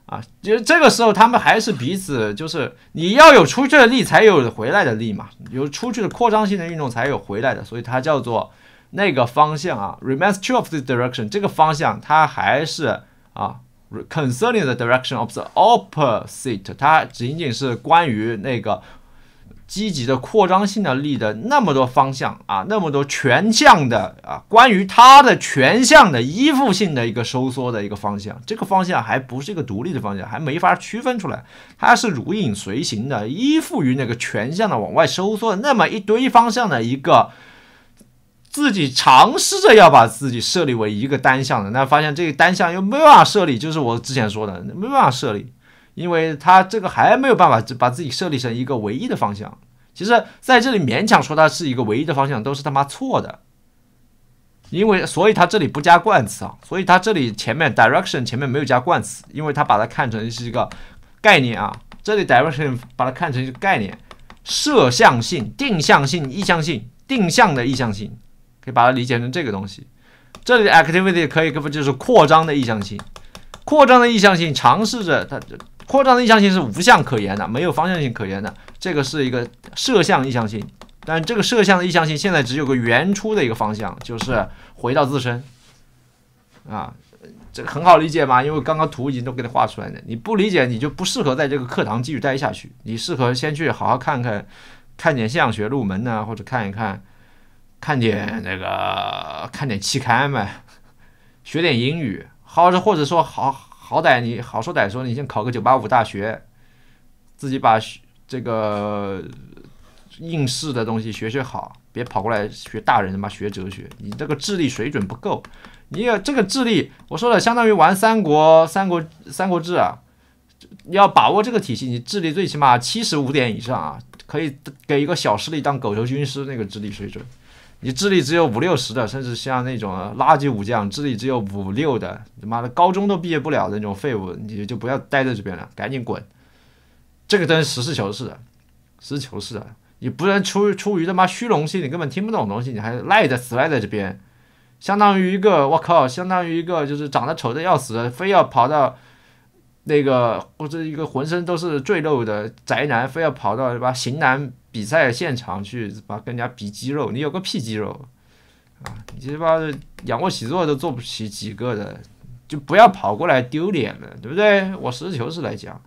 啊，就这个时候他们还是彼此，就是你要有出去的力才有回来的力嘛，有出去的扩张性的运动才有回来的，所以它叫做那个方向啊，remains true of the direction 这个方向它还是。啊，Concerning the direction of the opposite，它仅仅是关于那个积极的扩张性的力的那么多方向啊，那么多全向的啊，关于它的全向的依附性的一个收缩的一个方向，这个方向还不是一个独立的方向，还没法区分出来，它是如影随形的依附于那个全向的往外收缩，的那么一堆方向的一个。自己尝试着要把自己设立为一个单向的，那发现这个单向又没办法设立，就是我之前说的没办法设立，因为他这个还没有办法把自己设立成一个唯一的方向。其实在这里勉强说它是一个唯一的方向都是他妈错的，因为所以它这里不加冠词啊，所以它这里前面 direction 前面没有加冠词，因为它把它看成是一个概念啊，这里 direction 把它看成一个概念，摄像性、定向性、意向性、定向的意向性。可以把它理解成这个东西，这里的 activity 可以不就是扩张的意向性，扩张的意向性尝试着它扩张的意向性是无向可言的，没有方向性可言的，这个是一个射向意向性，但这个射向的意向性现在只有个原初的一个方向，就是回到自身，啊，这很好理解嘛，因为刚刚图已经都给你画出来了，你不理解你就不适合在这个课堂继续待下去，你适合先去好好看看看点现象学入门呐，或者看一看。看点那个，看点期刊呗，学点英语，好或者说好好歹你好说歹说，你先考个九八五大学，自己把这个应试的东西学学好，别跑过来学大人他妈学哲学，你这个智力水准不够，你有这个智力，我说了相当于玩三国三国三国志啊，要把握这个体系，你智力最起码七十五点以上啊，可以给一个小势力当狗头军师，那个智力水准。你智力只有五六十的，甚至像那种垃圾武将，智力只有五六的，他妈的高中都毕业不了的那种废物，你就不要待在这边了，赶紧滚！这个真是实事求是的，实事求是的。你不能出出于他妈虚荣心，你根本听不懂东西，你还赖着死赖在这边，相当于一个我靠，相当于一个就是长得丑的要死，的，非要跑到。那个或者一个浑身都是赘肉的宅男，非要跑到什么型男比赛现场去，把跟人家比肌肉，你有个屁肌肉啊！你这的仰卧起坐都做不起几个的，就不要跑过来丢脸了，对不对？我实事求是来讲。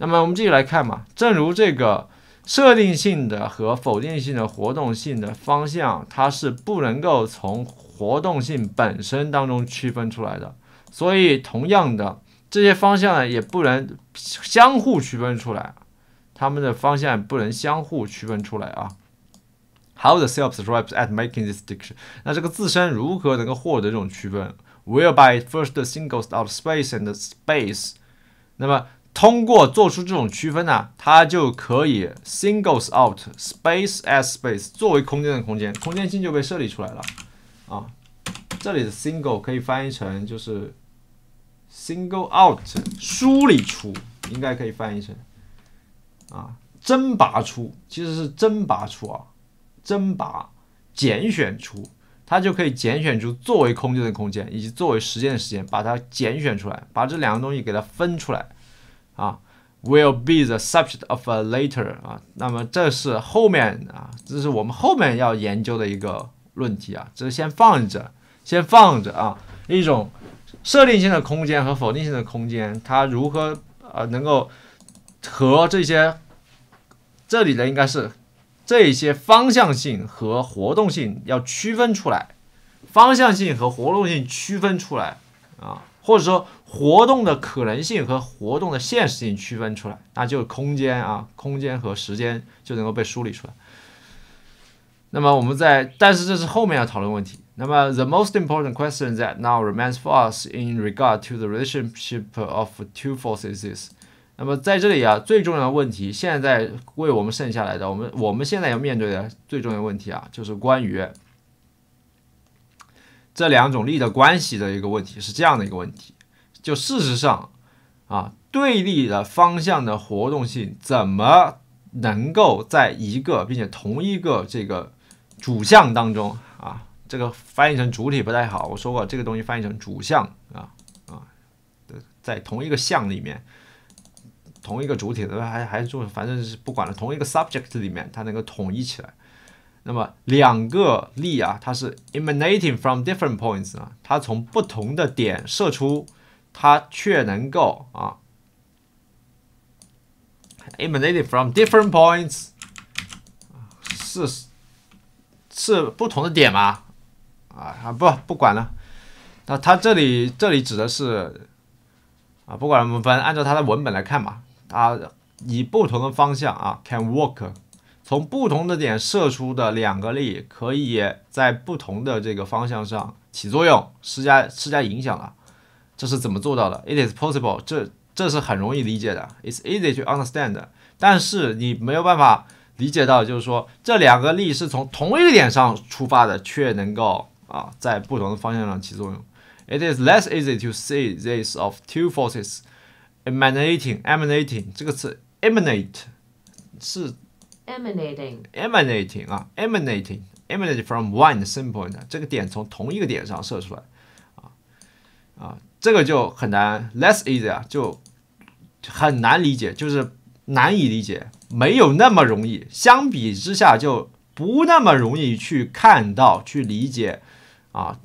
那么我们继续来看嘛。正如这个设定性的和否定性的活动性的方向，它是不能够从活动性本身当中区分出来的。所以同样的。这些方向呢也不能相互区分出来，它们的方向不能相互区分出来啊。How t h e s s l e s c r i b e s at making this distinction？那这个自身如何能够获得这种区分？Whereby first singles out space and space。那么通过做出这种区分呢，它就可以 singles out space as space，作为空间的空间，空间性就被设立出来了啊。这里的 single 可以翻译成就是。Single out 梳理出，应该可以翻译成啊，甄拔出，其实是甄拔出啊，甄拔，拣选出，它就可以拣选出作为空间的空间，以及作为时间的时间，把它拣选出来，把这两个东西给它分出来啊。Will be the subject of a later 啊，那么这是后面啊，这是我们后面要研究的一个论题啊，这是先放着，先放着啊，一种。设定性的空间和否定性的空间，它如何啊能够和这些这里的应该是这些方向性和活动性要区分出来，方向性和活动性区分出来啊，或者说活动的可能性和活动的现实性区分出来，那就空间啊，空间和时间就能够被梳理出来。那么我们在，但是这是后面要讨论问题。那么，the most important question that now remains for us in regard to the relationship of two forces is。那么在这里啊，最重要的问题现在为我们剩下来的，我们我们现在要面对的最重要的问题啊，就是关于这两种力的关系的一个问题，是这样的一个问题。就事实上啊，对立的方向的活动性怎么能够在一个并且同一个这个主项当中啊？这个翻译成主体不太好。我说过，这个东西翻译成主项啊啊，在同一个项里面，同一个主体的，还还是反正是不管了。同一个 subject 里面，它能够统一起来。那么两个力啊，它是 emanating from different points 啊，它从不同的点射出，它却能够啊，emanating from different points，是是不同的点吗？啊啊不不管了，那他这里这里指的是啊不管怎么分，按照他的文本来看嘛，他以不同的方向啊 can work，从不同的点射出的两个力可以在不同的这个方向上起作用，施加施加影响了，这是怎么做到的？It is possible，这这是很容易理解的，It's easy to understand，但是你没有办法理解到就是说这两个力是从同一个点上出发的，却能够。啊，在不同的方向上起作用。It is less easy to see t h i s of two forces emanating. emanating 这个词 e m a n a t e 是 emanating, emanating 啊，emanating, e m a n a t e from one s i m l e point. 这个点从同一个点上射出来啊啊，这个就很难，less easy 啊，就很难理解，就是难以理解，没有那么容易。相比之下，就不那么容易去看到，去理解。啊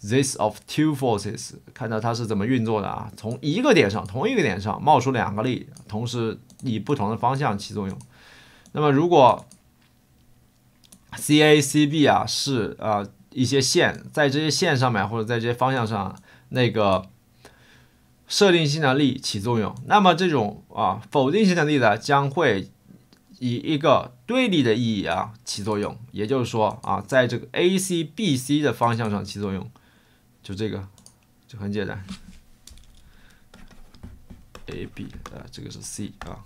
，this of two forces，看到它是怎么运作的啊？从一个点上，同一个点上冒出两个力，同时以不同的方向起作用。那么，如果 C A C B 啊是呃一些线，在这些线上面或者在这些方向上，那个设定性的力起作用，那么这种啊否定性的力呢将会。以一个对立的意义啊起作用，也就是说啊，在这个 A C B C 的方向上起作用，就这个就很简单，A B 啊，这个是 C 啊，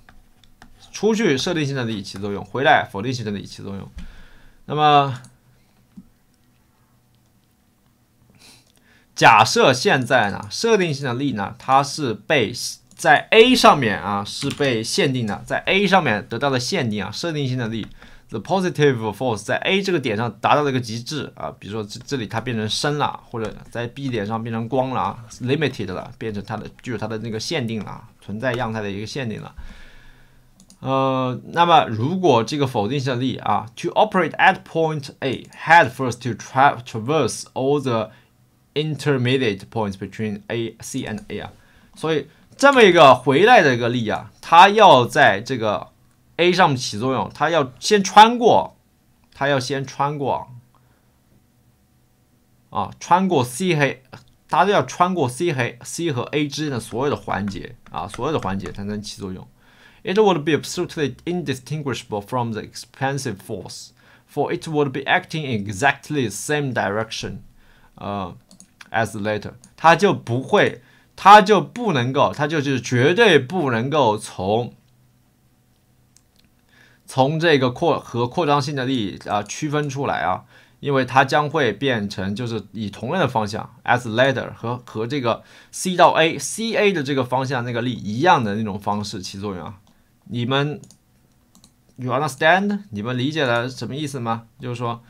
出去设定性的力起作用，回来否定性的力起作用。那么假设现在呢，设定性的力呢，它是被。在 A 上面啊，是被限定的，在 A 上面得到的限定啊，设定性的力，the positive force 在 A 这个点上达到了一个极致啊，比如说这这里它变成深了，或者在 B 点上变成光了啊，limited 了，变成它的具有它的那个限定了，存在样态的一个限定了。呃，那么如果这个否定性的力啊，to operate at point A, had f i r s t to try traverse all the intermediate points between A, C and A 啊，所以。这么一个回来的一个力啊，它要在这个 A 上面起作用，它要先穿过，它要先穿过，啊，穿过 C 黑，它要穿过 C 黑，C 和 A 之间的所有的环节啊，所有的环节才能起作用。It would be absolutely indistinguishable from the expansive force, for it would be acting in exactly the same direction, 呃，as later。它就不会。它就不能够，它就是绝对不能够从从这个扩和扩张性的力啊区分出来啊，因为它将会变成就是以同样的方向，as later e 和和这个 C 到 A，CA 的这个方向那个力一样的那种方式起作用啊。你们，you understand？你们理解了什么意思吗？就是说，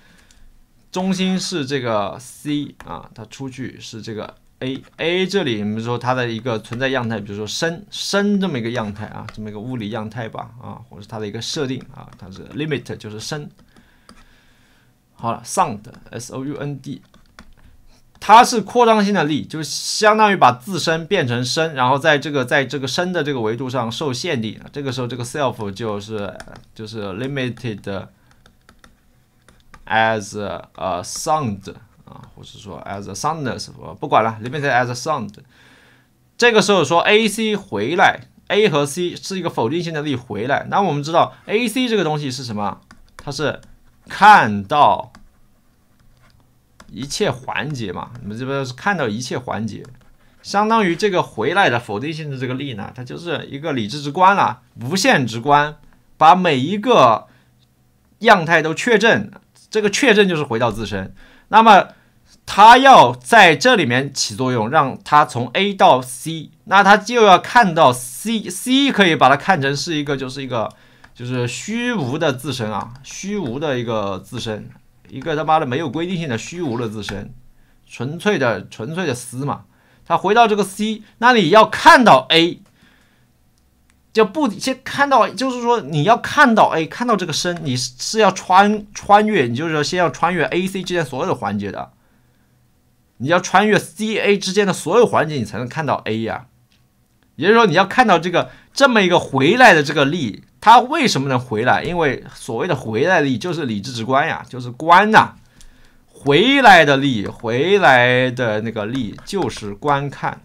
中心是这个 C 啊，它出去是这个。a a 这里，我们说它的一个存在样态，比如说深深这么一个样态啊，这么一个物理样态吧啊，或者它的一个设定啊，它是 limit 就是深。好了，sound s o u n d，它是扩张性的力，就相当于把自身变成声，然后在这个在这个声的这个维度上受限定。这个时候这个 self 就是就是 limited as a sound。啊，或者是说 as a soundness，不管了，里面在 as a sound。这个时候说 a c 回来，a 和 c 是一个否定性的力回来。那我们知道 a c 这个东西是什么？它是看到一切环节嘛？你们这边是看到一切环节，相当于这个回来的否定性的这个力呢，它就是一个理智之观了，无限直观，把每一个样态都确证。这个确证就是回到自身。那么。他要在这里面起作用，让他从 A 到 C，那他就要看到 C，C 可以把它看成是一个，就是一个，就是虚无的自身啊，虚无的一个自身，一个他妈的没有规定性的虚无的自身，纯粹的纯粹的思嘛。他回到这个 C，那你要看到 A，就不先看到，就是说你要看到 A，看到这个身，你是要穿穿越，你就是说先要穿越 A、C 之间所有的环节的。你要穿越 C A 之间的所有环节，你才能看到 A 呀。也就是说，你要看到这个这么一个回来的这个力，它为什么能回来？因为所谓的回来力就是理智直观呀，就是观呐，回来的力，回来的那个力就是观看、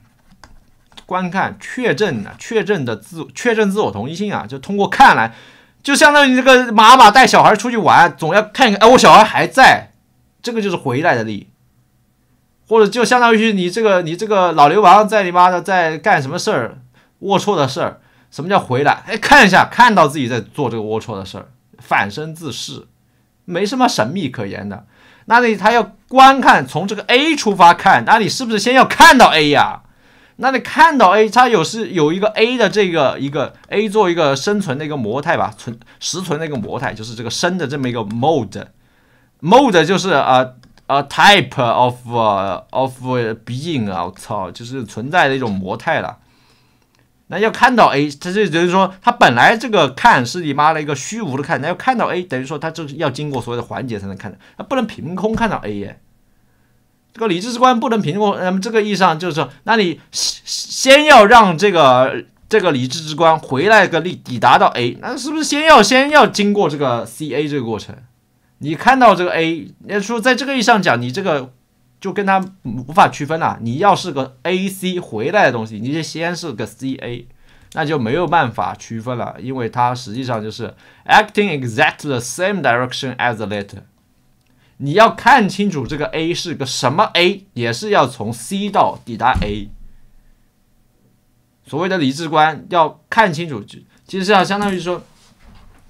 观看、确证啊，确证的自确证自我同一性啊，就通过看来，就相当于这个妈妈带小孩出去玩，总要看一看，哎，我小孩还在，这个就是回来的力。或者就相当于你这个你这个老流氓在你妈的在干什么事儿，龌龊的事儿。什么叫回来？哎，看一下，看到自己在做这个龌龊的事儿，反身自视，没什么神秘可言的。那你他要观看从这个 A 出发看，那你是不是先要看到 A 呀？那你看到 A，它有是有一个 A 的这个一个 A 做一个生存的一个模态吧，存实存的一个模态，就是这个生的这么一个 mode，mode 就是啊。a type of of being 啊，我操，就是存在的一种模态了。那要看到 a，它就等于说，它本来这个看是你妈的一个虚无的看，那要看到 a，等于说它就是要经过所有的环节才能看到，它不能凭空看到 a 耶。这个理智之光不能凭空，那么这个意义上就是说，那你先先要让这个这个理智之光回来个力抵达到 a，那是不是先要先要经过这个 c a 这个过程？你看到这个 A，那说在这个意义上讲，你这个就跟它无法区分了。你要是个 A C 回来的东西，你就先是个 C A，那就没有办法区分了，因为它实际上就是 acting exactly the same direction as the letter。你要看清楚这个 A 是个什么 A，也是要从 C 到抵达 A。所谓的理智观要看清楚，就其实要相当于说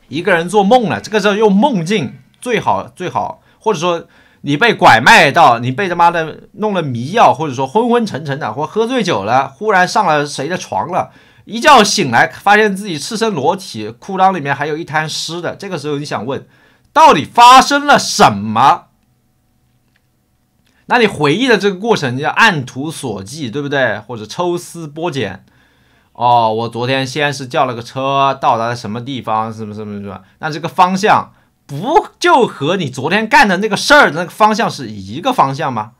一个人做梦了，这个时候用梦境。最好最好，或者说你被拐卖到，你被他妈的弄了迷药，或者说昏昏沉沉的，或喝醉酒了，忽然上了谁的床了，一觉醒来发现自己赤身裸体，裤裆里面还有一滩湿的，这个时候你想问，到底发生了什么？那你回忆的这个过程，你要按图索骥，对不对？或者抽丝剥茧。哦，我昨天先是叫了个车，到达了什么地方，什么什么什么，那这个方向。不就和你昨天干的那个事儿那个方向是一个方向吗？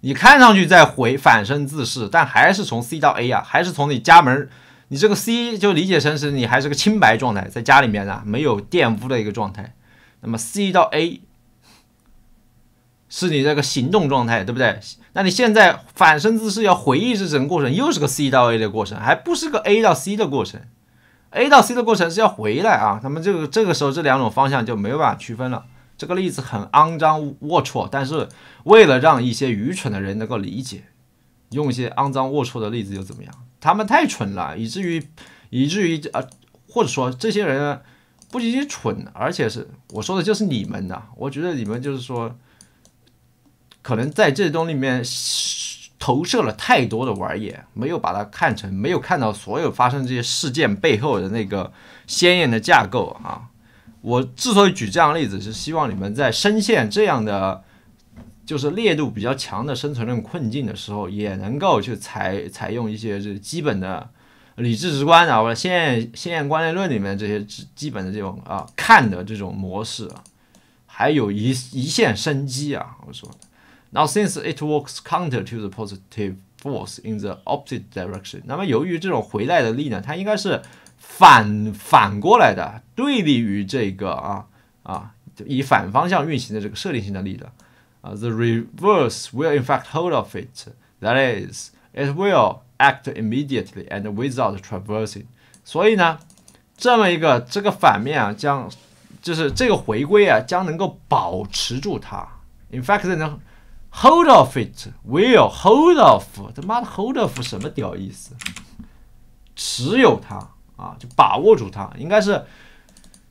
你看上去在回反身自噬，但还是从 C 到 A 啊，还是从你家门，你这个 C 就理解成是你还是个清白状态，在家里面啊、没有玷污的一个状态。那么 C 到 A 是你这个行动状态，对不对？那你现在反身自噬要回忆这整个过程，又是个 C 到 A 的过程，还不是个 A 到 C 的过程。A 到 C 的过程是要回来啊，他们这个这个时候这两种方向就没有办法区分了。这个例子很肮脏龌龊，但是为了让一些愚蠢的人能够理解，用一些肮脏龌龊的例子又怎么样？他们太蠢了，以至于以至于呃，或者说这些人不仅仅蠢，而且是我说的就是你们呐。我觉得你们就是说，可能在这东里面。投射了太多的玩意，没有把它看成，没有看到所有发生这些事件背后的那个鲜艳的架构啊！我之所以举这样的例子，是希望你们在深陷这样的就是烈度比较强的生存论困境的时候，也能够去采采用一些这基本的理智直观啊，或者先先验观念论里面这些基本的这种啊看的这种模式啊，还有一一线生机啊！我说。Now, since it works counter to the positive force in the opposite direction，那么由于这种回来的力呢，它应该是反反过来的，对立于这个啊啊，以反方向运行的这个设定性的力的啊。The reverse will, in fact, hold of it. That is, it will act immediately and without traversing. 所以呢，这么一个这个反面啊，将就是这个回归啊，将能够保持住它。In fact 呢。Hold of it will hold of 他妈的 hold of 什么屌意思？持有它啊，就把握住它。应该是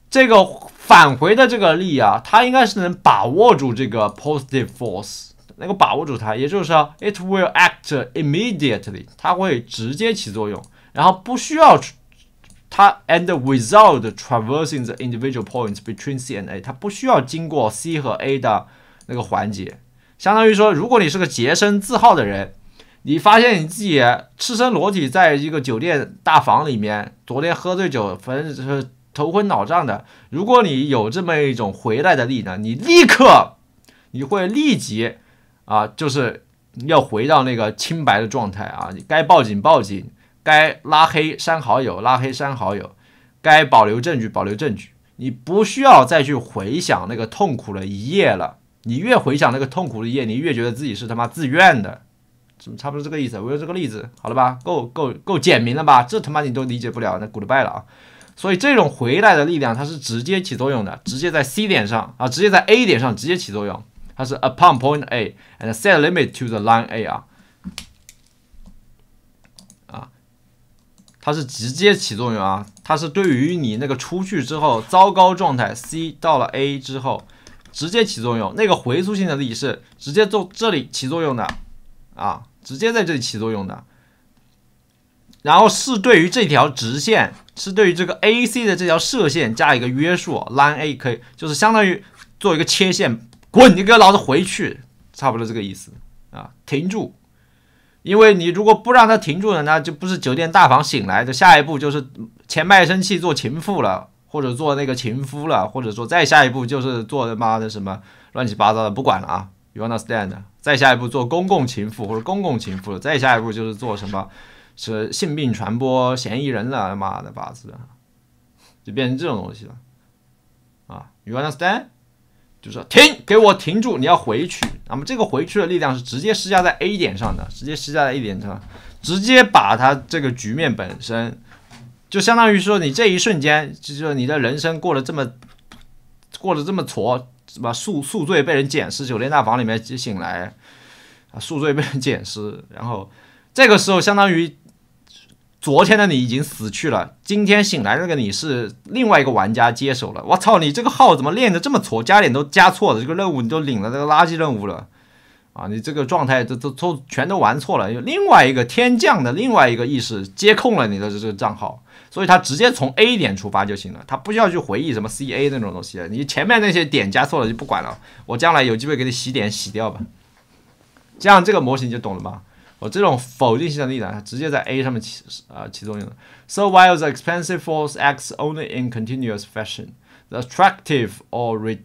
这个返回的这个力啊，它应该是能把握住这个 positive force 能够把握住它，也就是说 it will act immediately，它会直接起作用，然后不需要它 and without traversing the individual points between c and a，它不需要经过 c 和 a 的那个环节。相当于说，如果你是个洁身自好的人，你发现你自己赤身裸体在一个酒店大房里面，昨天喝醉酒，反正头昏脑胀的。如果你有这么一种回来的力呢，你立刻，你会立即，啊，就是要回到那个清白的状态啊。你该报警报警，该拉黑删好友拉黑删好友，该保留证据保留证据，你不需要再去回想那个痛苦了一夜了。你越回想那个痛苦的夜，你越觉得自己是他妈自愿的，怎么差不多这个意思？我用这个例子，好了吧？够够够简明了吧？这他妈你都理解不了，那 goodbye 了啊！所以这种回来的力量，它是直接起作用的，直接在 C 点上啊，直接在 A 点上直接起作用，它是 upon point A and set limit to the line A 啊啊，它是直接起作用啊，它是对于你那个出去之后糟糕状态 C 到了 A 之后。直接起作用，那个回溯性的力是直接做这里起作用的，啊，直接在这里起作用的。然后是对于这条直线，是对于这个 AC 的这条射线加一个约束，Line AK，就是相当于做一个切线，滚，你给老子回去，差不多这个意思啊，停住。因为你如果不让它停住了，那就不是酒店大房醒来，的下一步就是前卖身契做情妇了。或者做那个情夫了，或者说再下一步就是做他妈的什么乱七八糟的，不管了啊！You understand？再下一步做公共情妇或者公共情妇了，再下一步就是做什么是性病传播嫌疑人了，他妈的巴子，就变成这种东西了啊！You understand？就是停，给我停住！你要回去，那么这个回去的力量是直接施加在 A 点上的，直接施加在 A 点上，直接把他这个局面本身。就相当于说，你这一瞬间，就说你的人生过得这么过得这么挫，是吧？宿宿醉被人捡尸，酒店大房里面醒来，啊，宿醉被人捡尸，然后这个时候相当于昨天的你已经死去了，今天醒来那个你是另外一个玩家接手了。我操，你这个号怎么练的这么挫？加点都加错了，这个任务你都领了这个垃圾任务了，啊，你这个状态都都都全都玩错了，有另外一个天降的另外一个意识接控了你的这个账号。所以它直接从 A 点出发就行了，它不需要去回忆什么 CA 那种东西了。你前面那些点加错了就不管了，我将来有机会给你洗点洗掉吧。这样这个模型就懂了吧？我这种否定性的力呢，它直接在 A 上面起啊起作用的。So while the e x p e n s i v e force acts only in continuous fashion, the attractive or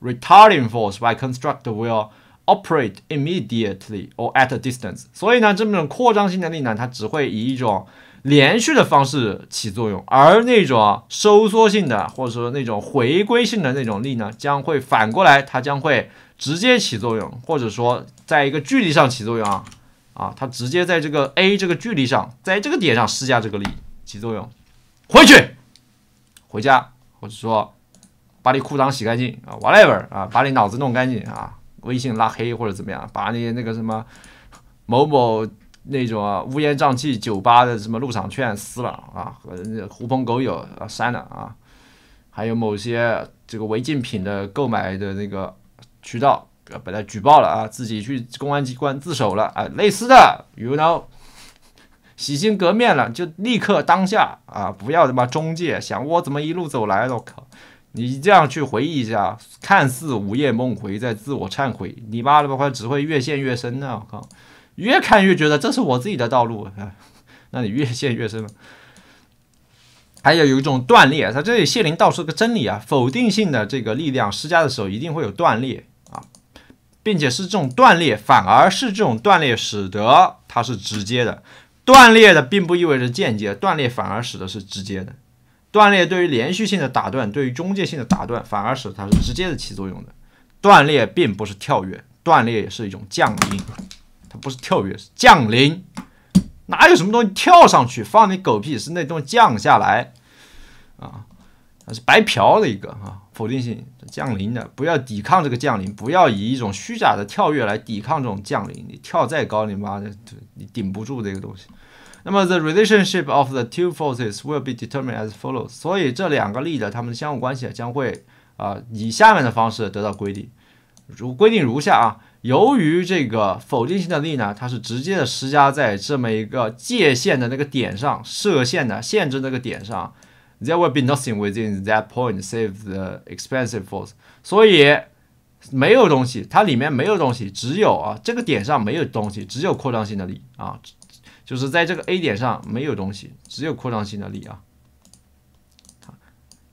retarding force by construct will operate immediately or at a distance。所以呢，这么种扩张性的力呢，它只会以一种连续的方式起作用，而那种收缩性的或者说那种回归性的那种力呢，将会反过来，它将会直接起作用，或者说在一个距离上起作用啊啊，它直接在这个 A 这个距离上，在这个点上施加这个力起作用。回去，回家，或者说把你裤裆洗干净啊，whatever 啊，把你脑子弄干净啊，微信拉黑或者怎么样，把你那个什么某某。那种啊乌烟瘴气酒吧的什么入场券撕了啊，和狐朋狗友啊删了啊，还有某些这个违禁品的购买的那个渠道，把它举报了啊，自己去公安机关自首了啊，类似的，you know，洗心革面了，就立刻当下啊，不要他妈中介，想我怎么一路走来，我靠，你这样去回忆一下，看似午夜梦回在自我忏悔，你妈的话只会越陷越深啊！我靠。越看越觉得这是我自己的道路哎、那你越陷越深了。还有有一种断裂，这里谢林道出个真理啊：否定性的这个力量施加的时候，一定会有断裂啊，并且是这种断裂，反而是这种断裂使得它是直接的。断裂的并不意味着间接，断裂反而使得是直接的。断裂对于连续性的打断，对于中介性的打断，反而使它是直接的起作用的。断裂并不是跳跃，断裂也是一种降音。它不是跳跃，是降临。哪有什么东西跳上去放你狗屁？是那东西降下来，啊，它是白嫖的一个啊，否定性降临的。不要抵抗这个降临，不要以一种虚假的跳跃来抵抗这种降临。你跳再高，你妈的，你顶不住这个东西。那么，the relationship of the two forces will be determined as follows。所以，这两个力的它们的相互关系将会啊，以下面的方式得到规定，如规定如下啊。由于这个否定性的力呢，它是直接的施加在这么一个界限的那个点上，射线的限制那个点上。There will be nothing within that point save the expansive force。所以没有东西，它里面没有东西，只有啊这个点上没有东西，只有扩张性的力啊，就是在这个 A 点上没有东西，只有扩张性的力啊。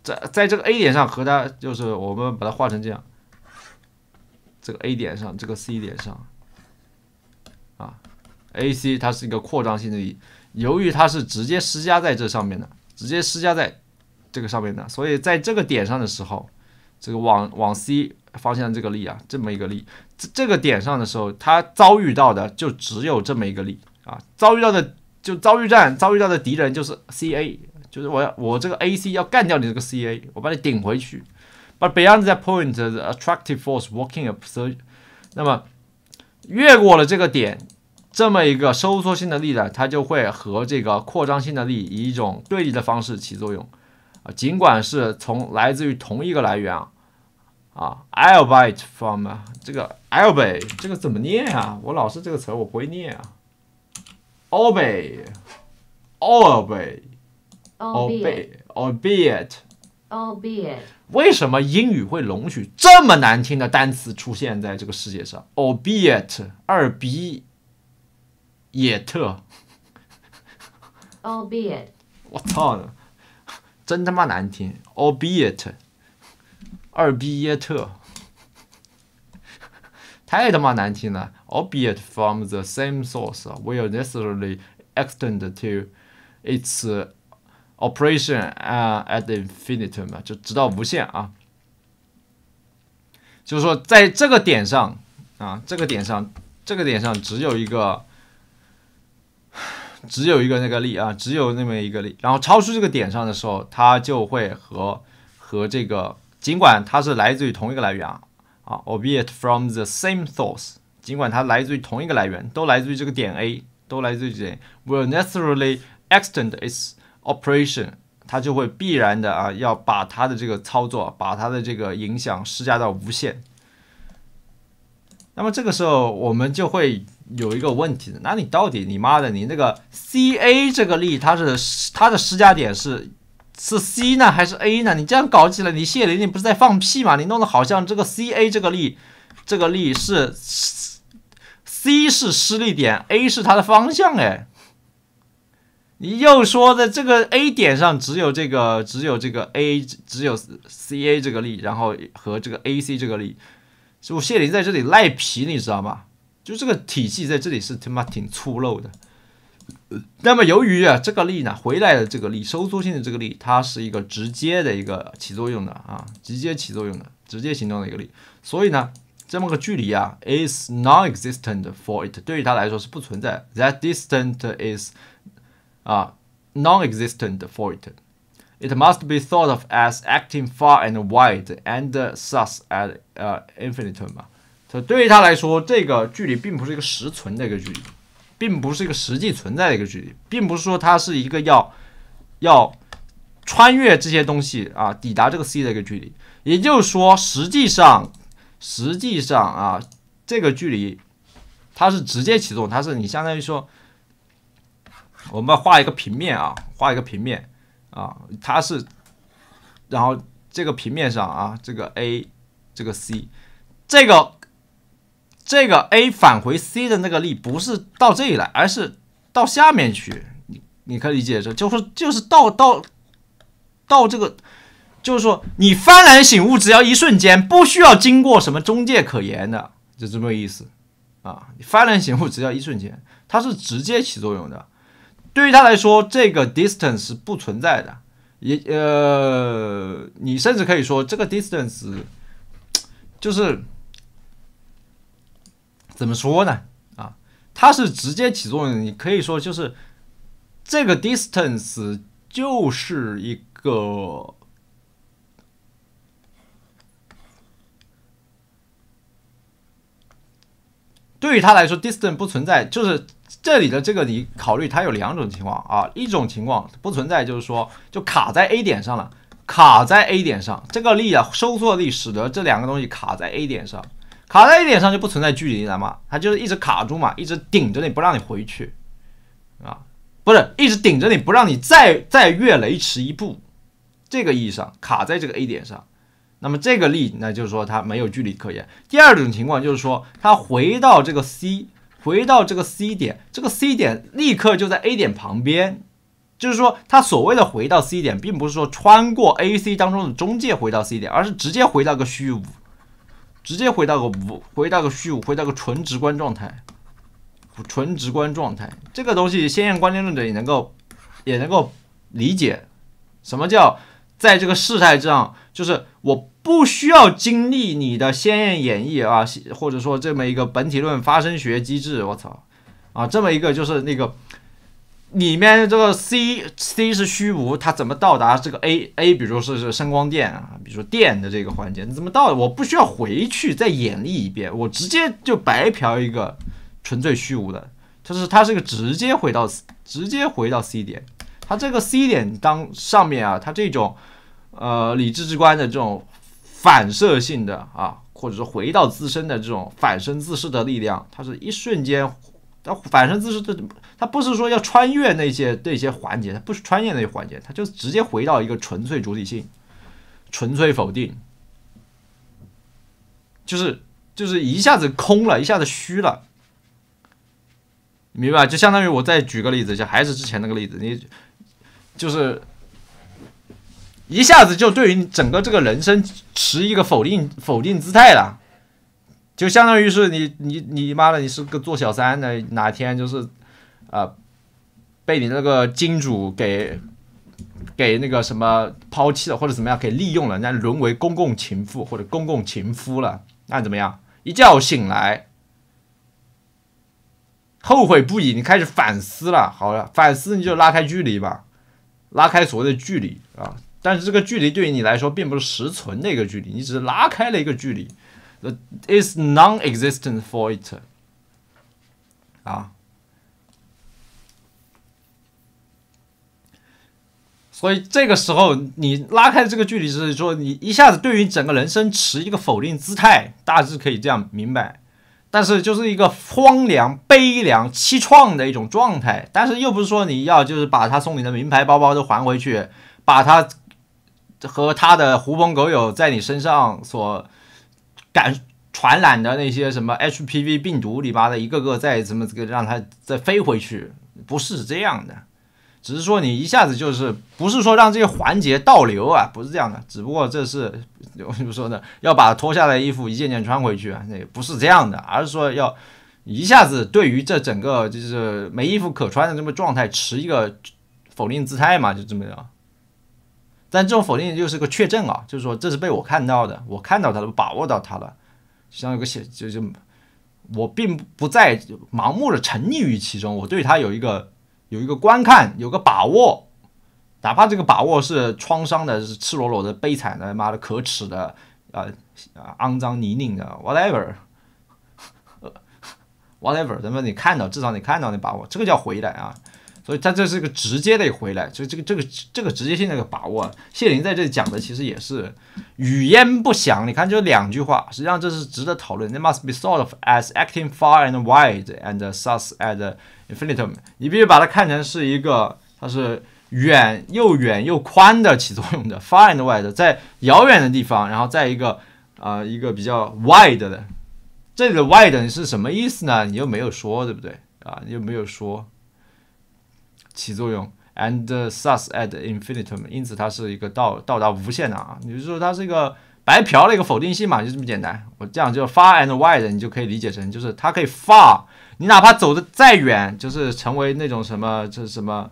在在这个 A 点上和它就是我们把它画成这样。这个 A 点上，这个 C 点上，啊，AC 它是一个扩张性的力，由于它是直接施加在这上面的，直接施加在这个上面的，所以在这个点上的时候，这个往往 C 方向这个力啊，这么一个力，这这个点上的时候，它遭遇到的就只有这么一个力啊，遭遇到的就遭遇战，遭遇到的敌人就是 CA，就是我我这个 AC 要干掉你这个 CA，我把你顶回去。But beyond that point, the attractive force working up so，那么越过了这个点，这么一个收缩性的力呢，它就会和这个扩张性的力以一种对立的方式起作用啊。尽管是从来自于同一个来源啊啊。Albeit from 这个 albeit 这个怎么念啊？我老是这个词我不会念啊。Obey, obey, obey, albeit. albeit，为什么英语会容许这么难听的单词出现在这个世界上？albeit，二比也特，albeit，我操，真他妈难听，albeit，二逼耶特，太他妈难听了，albeit from the same source will necessarily extend to its Operation at i n f i n i t m 啊，就直到无限啊。就是说，在这个点上啊，这个点上，这个点上只有一个，只有一个那个力啊，只有那么一个力。然后超出这个点上的时候，它就会和和这个，尽管它是来自于同一个来源啊啊 o b e i t from the same source，尽管它来自于同一个来源，都来自于这个点 A，都来自于点，will necessarily extend its Operation，它就会必然的啊，要把它的这个操作，把它的这个影响施加到无限。那么这个时候，我们就会有一个问题那你到底你妈的，你那个 C A 这个力，它是它的施加点是是 C 呢，还是 A 呢？你这样搞起来，你谢玲玲不是在放屁吗？你弄得好像这个 C A 这个力，这个力是 C 是施力点，A 是它的方向，哎。你又说，的这个 A 点上只有这个，只有这个 A，只有 CA 这个力，然后和这个 AC 这个力，就谢林在这里赖皮，你知道吗？就这个体系在这里是他妈挺粗陋的。呃，那么由于啊，这个力呢，回来的这个力，收缩性的这个力，它是一个直接的一个起作用的啊，直接起作用的，直接形动的一个力。所以呢，这么个距离啊，is non-existent for it，对于它来说是不存在，that distance is。啊，non-existent for it. It must be thought of as acting far and wide, and thus at infinite. 所以对于它来说，这个距离并不是一个实存的一个距离，并不是一个实际存在的一个距离，并不是说它是一个要要穿越这些东西啊，抵达这个 C 的一个距离。也就是说，实际上实际上啊，这个距离它是直接启动，它是你相当于说。我们画一个平面啊，画一个平面啊，它是，然后这个平面上啊，这个 A，这个 C，这个这个 A 返回 C 的那个力不是到这里来，而是到下面去。你你可以理解这，就是就是到到到这个，就是说你幡然醒悟只要一瞬间，不需要经过什么中介可言的，就这么个意思啊！你幡然醒悟只要一瞬间，它是直接起作用的。对于他来说，这个 distance 是不存在的，也呃，你甚至可以说这个 distance 就是怎么说呢？啊，它是直接起作用。你可以说就是这个 distance 就是一个。对于他来说，distance 不存在，就是这里的这个你考虑，它有两种情况啊，一种情况不存在，就是说就卡在 A 点上了，卡在 A 点上，这个力啊，收缩力使得这两个东西卡在 A 点上，卡在 A 点上就不存在距离了嘛，它就是一直卡住嘛，一直顶着你不让你回去，啊，不是一直顶着你不让你再再越雷池一步，这个意义上卡在这个 A 点上。那么这个力，那就是说它没有距离可言。第二种情况就是说，它回到这个 C，回到这个 C 点，这个 C 点立刻就在 A 点旁边。就是说，它所谓的回到 C 点，并不是说穿过 A、C 当中的中介回到 C 点，而是直接回到个虚无，直接回到个无，回到个虚无，回到个纯直观状态。纯直观状态，这个东西，先验观念论者也能够，也能够理解，什么叫在这个事态上，就是我。不需要经历你的鲜艳演绎啊，或者说这么一个本体论发生学机制，我操，啊，这么一个就是那个里面这个 C C 是虚无，它怎么到达这个 A A？比如说是是声光电啊，比如说电的这个环节，你怎么到？我不需要回去再演绎一遍，我直接就白嫖一个纯粹虚无的，就是它是一个直接回到直接回到 C 点，它这个 C 点当上面啊，它这种呃理智之观的这种。反射性的啊，或者是回到自身的这种反身自视的力量，它是一瞬间，它反身自视的，它不是说要穿越那些那些环节，它不是穿越那些环节，它就直接回到一个纯粹主体性、纯粹否定，就是就是一下子空了，一下子虚了，明白？就相当于我再举个例子，就还是之前那个例子，你就是。一下子就对于你整个这个人生持一个否定否定姿态了，就相当于是你你你妈的，你是个做小三的，哪天就是呃被你那个金主给给那个什么抛弃了，或者怎么样给利用了，那沦为公共情妇或者公共情夫了，那怎么样？一觉醒来后悔不已，你开始反思了。好了，反思你就拉开距离吧，拉开所谓的距离啊。但是这个距离对于你来说并不是实存的一个距离，你只是拉开了一个距离。It is non-existent for it，啊。所以这个时候你拉开这个距离，就是说你一下子对于整个人生持一个否定姿态，大致可以这样明白。但是就是一个荒凉、悲凉、凄怆的一种状态。但是又不是说你要就是把他送你的名牌包包都还回去，把他。和他的狐朋狗友在你身上所感传染的那些什么 HPV 病毒里吧的，一个个在怎么这个让他再飞回去？不是这样的，只是说你一下子就是不是说让这些环节倒流啊？不是这样的，只不过这是我怎么说呢？要把脱下来衣服一件件穿回去啊？那也不是这样的，而是说要一下子对于这整个就是没衣服可穿的这么状态持一个否定姿态嘛？就这么样。但这种否定就是个确证啊，就是说这是被我看到的，我看到它了，把握到它了。像有个写，就就我并不不在盲目的沉溺于其中，我对他有一个有一个观看，有个把握，哪怕这个把握是创伤的，是赤裸裸的悲惨的，妈的可耻的，呃啊肮脏泥泞的，whatever，whatever，那么你看到，至少你看到你把握，这个叫回来啊。所以它这是个直接的回来，所以这个这个这个直接性的一个把握，谢林在这里讲的其实也是语焉不详。你看，就两句话，实际上这是值得讨论。It must be thought of as acting far and wide and thus at i n f i n i t m 你必须把它看成是一个，它是远又远又宽的起作用的，far and wide 在遥远的地方，然后在一个呃一个比较 wide 的。这里的 wide 是什么意思呢？你又没有说，对不对啊？你又没有说。起作用，and thus a t infinitum，因此它是一个到到达无限的啊，也就是说它是一个白嫖的一个否定性嘛，就这么简单。我这样就 far and wide 你就可以理解成就是它可以 far，你哪怕走的再远，就是成为那种什么这什么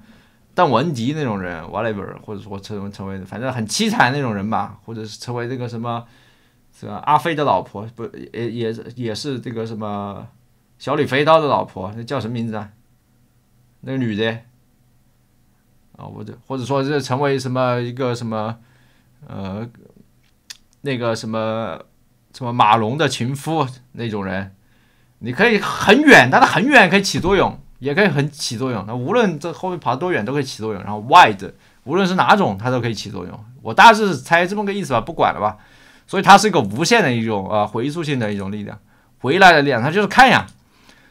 邓文迪那种人，whatever，或者说成成为反正很凄惨那种人吧，或者是成为这个什么，是阿飞的老婆，不也也也是这个什么小李飞刀的老婆，那叫什么名字啊？那个女的。啊，或者或者说是成为什么一个什么，呃，那个什么什么马龙的情夫那种人，你可以很远，但他很远可以起作用，也可以很起作用。那无论这后面跑多远都可以起作用。然后 wide，无论是哪种，它都可以起作用。我大致猜这么个意思吧，不管了吧。所以它是一个无限的一种啊回溯性的一种力量，回来的力量，它就是看呀。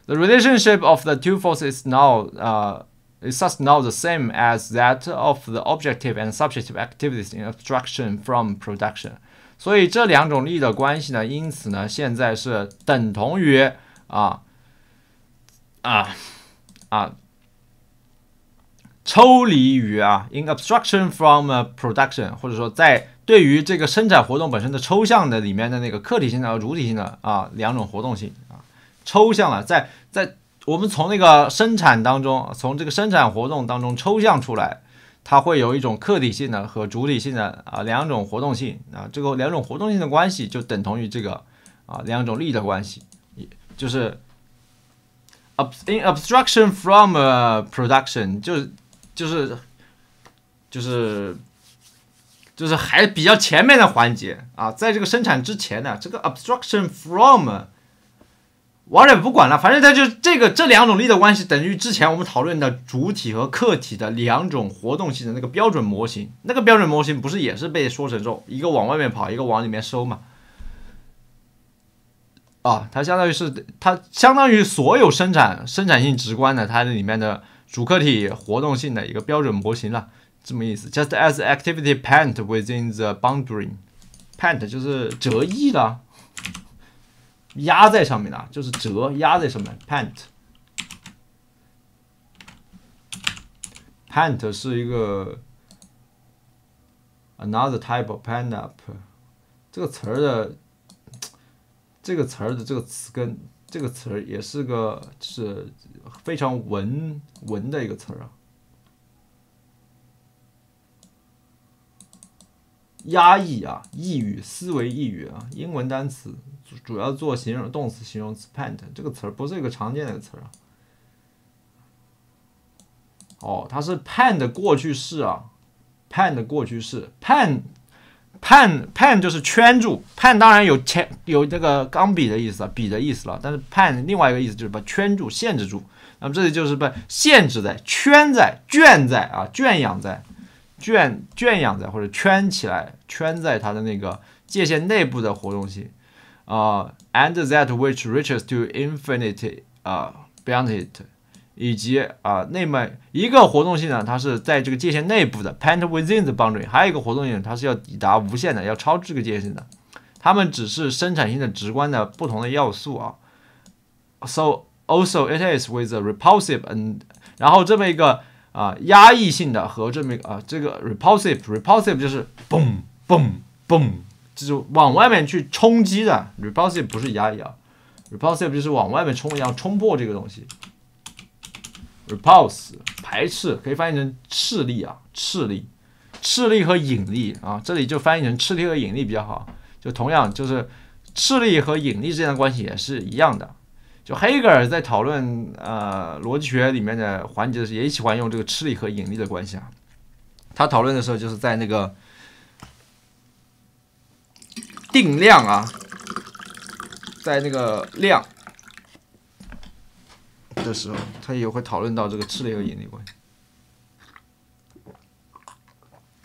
The relationship of the two forces now，啊。It's thus not the same as that of the objective and subjective activities in abstraction from production。所以这两种力的关系呢，因此呢，现在是等同于啊啊啊，抽离于啊 in abstraction from production，或者说在对于这个生产活动本身的抽象的里面的那个客体性和主体性的啊两种活动性啊抽象了，在在。我们从那个生产当中，从这个生产活动当中抽象出来，它会有一种客体性的和主体性的啊两种活动性啊，这个两种活动性的关系就等同于这个啊两种力的关系，就是 obstruction from production，就是就是就是就是还比较前面的环节啊，在这个生产之前呢，这个 obstruction from。完了不管了，反正它就这个这两种力的关系，等于之前我们讨论的主体和客体的两种活动性的那个标准模型。那个标准模型不是也是被说成，就一个往外面跑，一个往里面收嘛？啊，它相当于是，它相当于所有生产生产性直观的，它的里面的主客体活动性的一个标准模型了，这么意思。Just as activity pent within the boundary，pent 就是折翼了。压在上面的，就是“折”压在上面。pant，pant 是一个 another type of pen up。这个词儿的，这个词儿的这个词根，这个词儿也是个是非常文文的一个词儿啊。压抑啊，抑郁，思维抑郁啊，英文单词。主要做形容动词形容词 p i n t 这个词儿不是一个常见的词儿，哦，它是 p a n 的过去式啊 p a n 的过去式 p a n p a n p a n 就是圈住 p a n 当然有铅有这个钢笔的意思啊，笔的意思了，但是 p a n 另外一个意思就是把圈住、限制住，那么这里就是被限制在、圈在、圈在啊、圈养在、圈圈养在或者圈起来、圈在它的那个界限内部的活动性。啊，and that which reaches to infinity, ah, beyond it，以及啊，那么一个活动性呢，它是在这个界限内部的 p a n t within the boundary。还有一个活动性，它是要抵达无限的，要超这个界限的。它们只是生产性的直观的不同的要素啊。So also it is with the repulsive and，然后这么一个啊，压抑性的和这么一个啊，这个 repulsive，repulsive 就是 boom，boom，boom。就是往外面去冲击的，repulsive 不是压抑啊，repulsive 就是往外面冲一样，冲破这个东西。repulse 排斥可以翻译成斥力啊，斥力，斥力和引力啊，这里就翻译成斥力和引力比较好。就同样就是斥力和引力之间的关系也是一样的。就黑格尔在讨论呃逻辑学里面的环节的时候，也喜欢用这个斥力和引力的关系啊。他讨论的时候就是在那个。定量啊，在那个量的时候，它也会讨论到这个斥力和引力关系。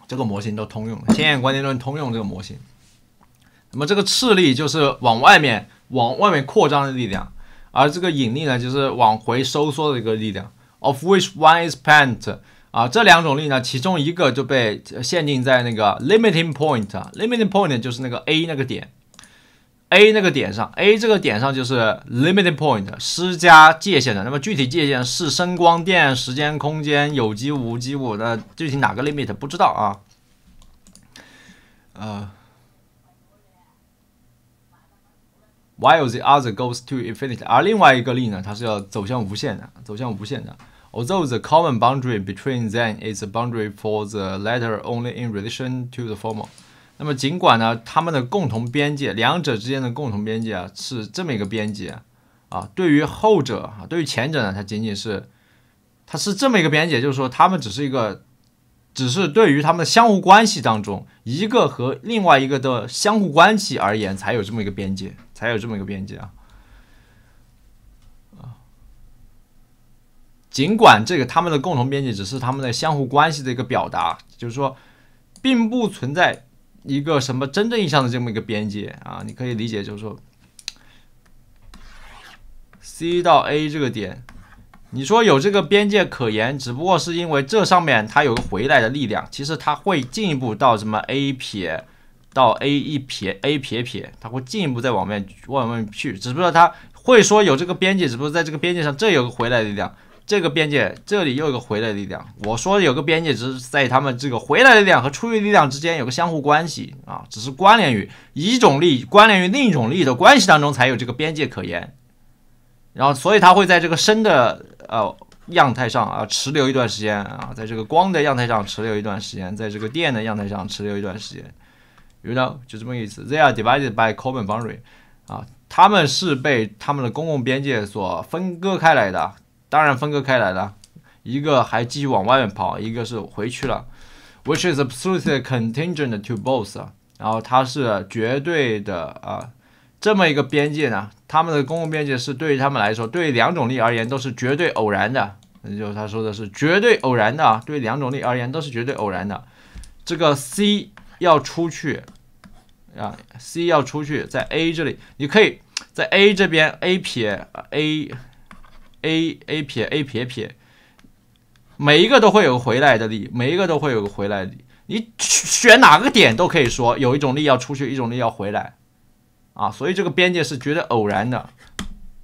这个模型都通用了，现代观念论通用这个模型。那么这个斥力就是往外面、往外面扩张的力量，而这个引力呢，就是往回收缩的一个力量。Of which one is pent. 啊，这两种力呢，其中一个就被限定在那个 limiting point，limiting point 就是那个 a 那个点，a 那个点上，a 这个点上就是 limiting point 施加界限的。那么具体界限是声、光、电、时间、空间、有机、无机物那具体哪个 limit 不知道啊。呃，while the other goes to infinity，而另外一个力呢，它是要走向无限的，走向无限的。Although the common boundary between them is a boundary for the latter only in relation to the former，那么尽管呢，它们的共同边界，两者之间的共同边界啊，是这么一个边界啊，对于后者啊，对于前者呢，它仅仅是它是这么一个边界，就是说，它们只是一个，只是对于它们的相互关系当中，一个和另外一个的相互关系而言，才有这么一个边界，才有这么一个边界啊。尽管这个他们的共同边界只是他们的相互关系的一个表达，就是说，并不存在一个什么真正意义上的这么一个边界啊，你可以理解就是说，C 到 A 这个点，你说有这个边界可言，只不过是因为这上面它有个回来的力量，其实它会进一步到什么 A 撇到 A 一撇 A 撇撇，它会进一步再往面往面去，只不过它会说有这个边界，只不过在这个边界上这有个回来的力量。这个边界，这里又有个回的力量。我说有个边界，只是在他们这个回的力量和出力力量之间有个相互关系啊，只是关联于一种力关联于另一种力的关系当中才有这个边界可言。然后，所以它会在这个深的呃样态上啊，持留一段时间啊，在这个光的样态上持留一段时间，在这个电的样态上持留一段时间。You know，就这么个意思。They are divided by common boundary 啊，他们是被他们的公共边界所分割开来的。当然，分割开来了，一个还继续往外面跑，一个是回去了，which is absolutely contingent to both。然后它是绝对的啊，这么一个边界呢，它们的公共边界是对于它们来说，对两种力而言都是绝对偶然的。就是他说的是绝对偶然的啊，对两种力而言都是绝对偶然的。这个 C 要出去啊，C 要出去，在 A 这里，你可以在 A 这边，A 撇 A。a a 撇 a 撇撇，每一个都会有回来的力，每一个都会有个回来力。你选哪个点都可以说，有一种力要出去，一种力要回来啊。所以这个边界是绝对偶然的，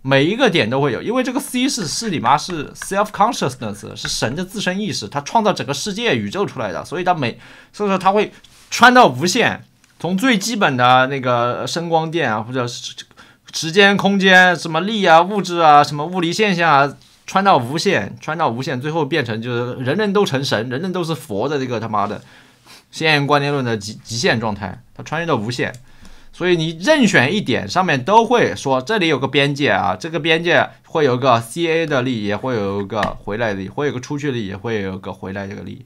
每一个点都会有。因为这个 c 是是里妈是 self consciousness，是神的自身意识，它创造整个世界宇宙出来的，所以它每所以说它会穿到无限，从最基本的那个声光电啊，或者是。时间、空间、什么力啊、物质啊、什么物理现象啊，穿到无限，穿到无限，最后变成就是人人都成神，人人都是佛的这个他妈的现观念论的极极限状态，它穿越到无限，所以你任选一点，上面都会说这里有个边界啊，这个边界会有个 C A 的力，也会有一个回来力，会有个出去力，也会有一个回来这个力。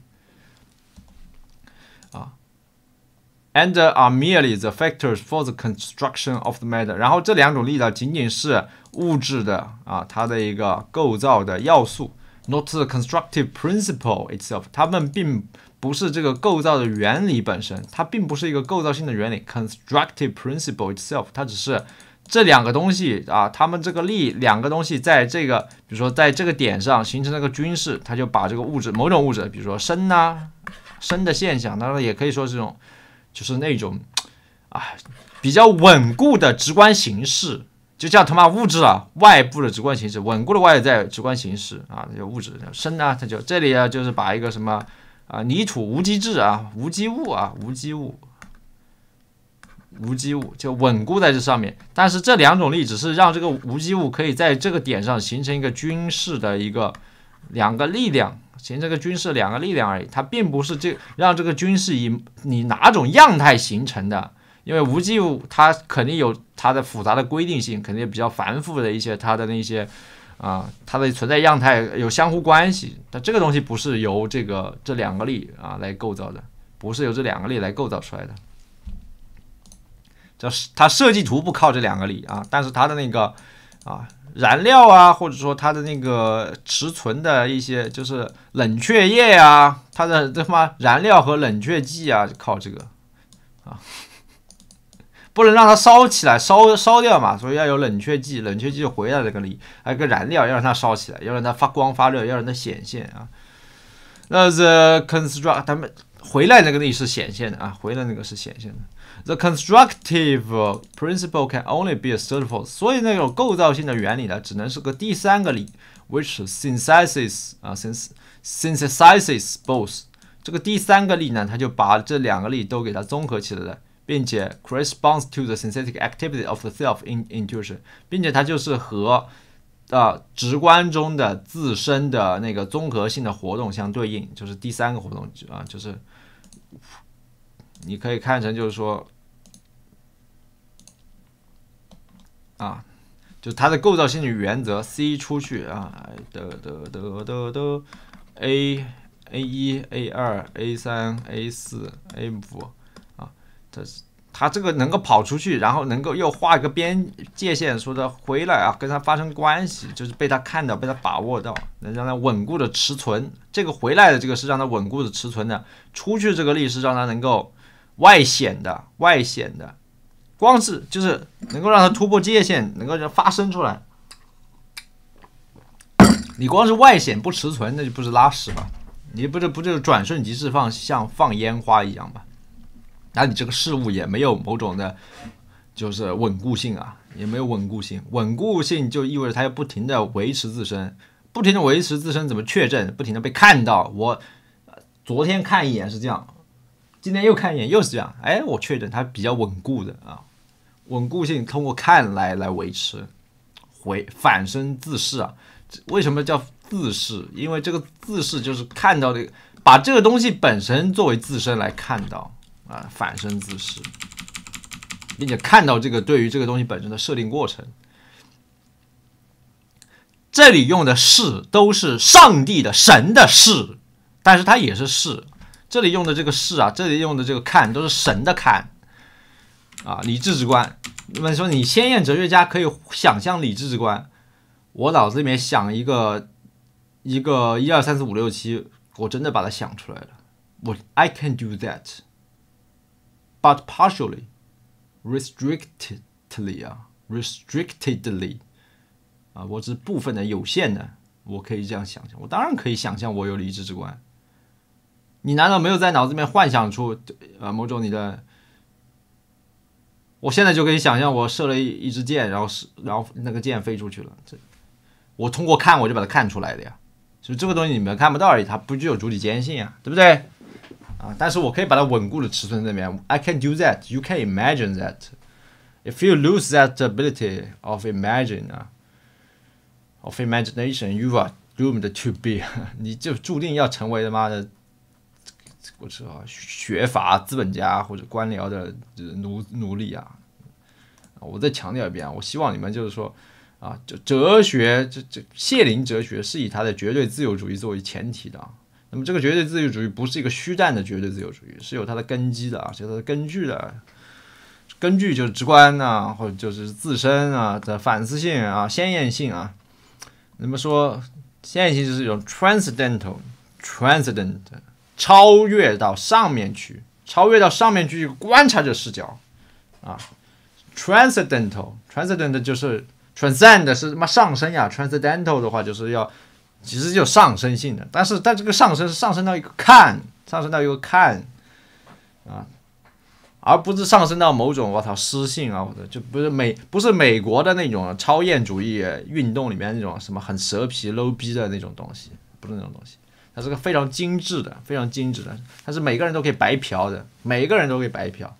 And are merely the factors for the construction of the matter。然后这两种力呢，仅仅是物质的啊它的一个构造的要素，not the constructive principle itself。它们并不是这个构造的原理本身，它并不是一个构造性的原理，constructive principle itself。它只是这两个东西啊，它们这个力两个东西在这个比如说在这个点上形成了个均势，它就把这个物质某种物质，比如说生呐生的现象，当然也可以说这种。就是那种啊，比较稳固的直观形式，就像他妈物质啊，外部的直观形式，稳固的外在直观形式啊，那叫物质，叫生啊，它就这里啊，就是把一个什么啊，泥土、无机质啊、无机物啊、无机物、无机物就稳固在这上面。但是这两种力只是让这个无机物可以在这个点上形成一个均势的一个两个力量。形成个军事两个力量而已，它并不是这让这个军事以你哪种样态形成的，因为无机物它肯定有它的复杂的规定性，肯定比较繁复的一些它的那些啊它的存在样态有相互关系，但这个东西不是由这个这两个力啊来构造的，不是由这两个力来构造出来的，是它设计图不靠这两个力啊，但是它的那个啊。燃料啊，或者说它的那个储存的一些就是冷却液啊，它的这他妈燃料和冷却剂啊，靠这个啊，不能让它烧起来烧烧掉嘛，所以要有冷却剂，冷却剂就回来这个力，还有个燃料要让它烧起来，要让它发光发热，要让它显现啊。那 the construct 他们回来那个力是显现的啊，回来那个是显现的。The constructive principle can only be a third f o r e 所以那种构造性的原理呢，只能是个第三个力，which s y n t h e s i e s 啊 syn synthesizes both。这个第三个力呢，它就把这两个力都给它综合起来了，并且 corresponds to the synthetic activity of the self in intuition，并且它就是和啊直观中的自身的那个综合性的活动相对应，就是第三个活动啊，就是你可以看成就是说。啊，就它的构造性原则，C 出去啊，得得得得得，A A 一 A 二 A 三 A 四 A 五啊，这是它这个能够跑出去，然后能够又画一个边界线，说的回来啊，跟它发生关系，就是被它看到，被它把握到，能让它稳固的持存。这个回来的这个是让它稳固的持存的，出去这个力是让它能够外显的，外显的。光是就是能够让它突破界限，能够让它发生出来。你光是外显不持存，那就不是拉屎吧？你不是不就是转瞬即释放，像放烟花一样吧？那你这个事物也没有某种的，就是稳固性啊，也没有稳固性。稳固性就意味着它要不停的维持自身，不停的维持自身怎么确证？不停的被看到。我昨天看一眼是这样，今天又看一眼又是这样，哎，我确诊它比较稳固的啊。稳固性通过看来来维持，回反身自视啊？为什么叫自视？因为这个自视就是看到这个，把这个东西本身作为自身来看到啊，反身自视，并且看到这个对于这个东西本身的设定过程。这里用的视都是上帝的神的视，但是它也是视。这里用的这个视啊，这里用的这个看都是神的看。啊，理智之观。那么说，你先验哲学家可以想象理智之观。我脑子里面想一个，一个一二三四五六七，我真的把它想出来了。我 I can do that，but partially，restrictedly 啊，restrictedly 啊，我只部分的有限的，我可以这样想象。我当然可以想象我有理智之观。你难道没有在脑子里面幻想出呃某种你的？我现在就可以想象，我射了一一支箭，然后是，然后那个箭飞出去了。这，我通过看我就把它看出来的呀。所以这个东西你们看不到而已，它不具有主体坚信啊，对不对？啊，但是我可以把它稳固的尺寸那边。I can do that. You can imagine that. If you lose that ability of imagine 啊，of imagination, you are doomed to be。你就注定要成为他妈的。或者啊，学阀、资本家或者官僚的奴奴隶啊！我再强调一遍啊，我希望你们就是说啊，就哲学，这这谢林哲学是以他的绝对自由主义作为前提的。那么，这个绝对自由主义不是一个虚诞的绝对自由主义，是有它的根基的啊，有它的根据的。根据就是直观啊，或者就是自身啊的反思性啊、鲜艳性啊。那么说鲜艳性就是一种 transcendental transcend。e n t 超越到上面去，超越到上面去，观察者视角啊 t r a n s c e n d e n t a l t r a n s c e n d e n t 就是 transcend 是什么上升呀？transcendental 的话就是要，其实就上升性的，但是但这个上升是上升到一个看，上升到一个看啊，而不是上升到某种我操私性啊，或者就不是美不是美国的那种超验主义运动里面那种什么很蛇皮 low 逼的那种东西，不是那种东西。它是个非常精致的，非常精致的，它是每个人都可以白嫖的，每一个人都可以白嫖，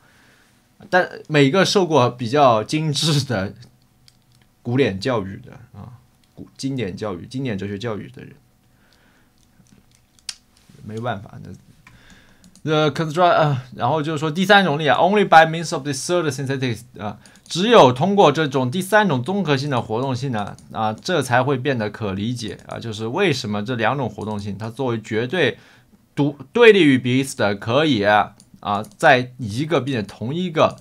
但每个受过比较精致的古典教育的啊，古经典教育、经典哲学教育的人，没办法，The 那 construct 啊，然后就是说第三种力啊，Only by means of the third synthetic 啊。只有通过这种第三种综合性的活动性呢，啊，这才会变得可理解啊。就是为什么这两种活动性，它作为绝对独对立于彼此的，可以啊，在一个并且同一个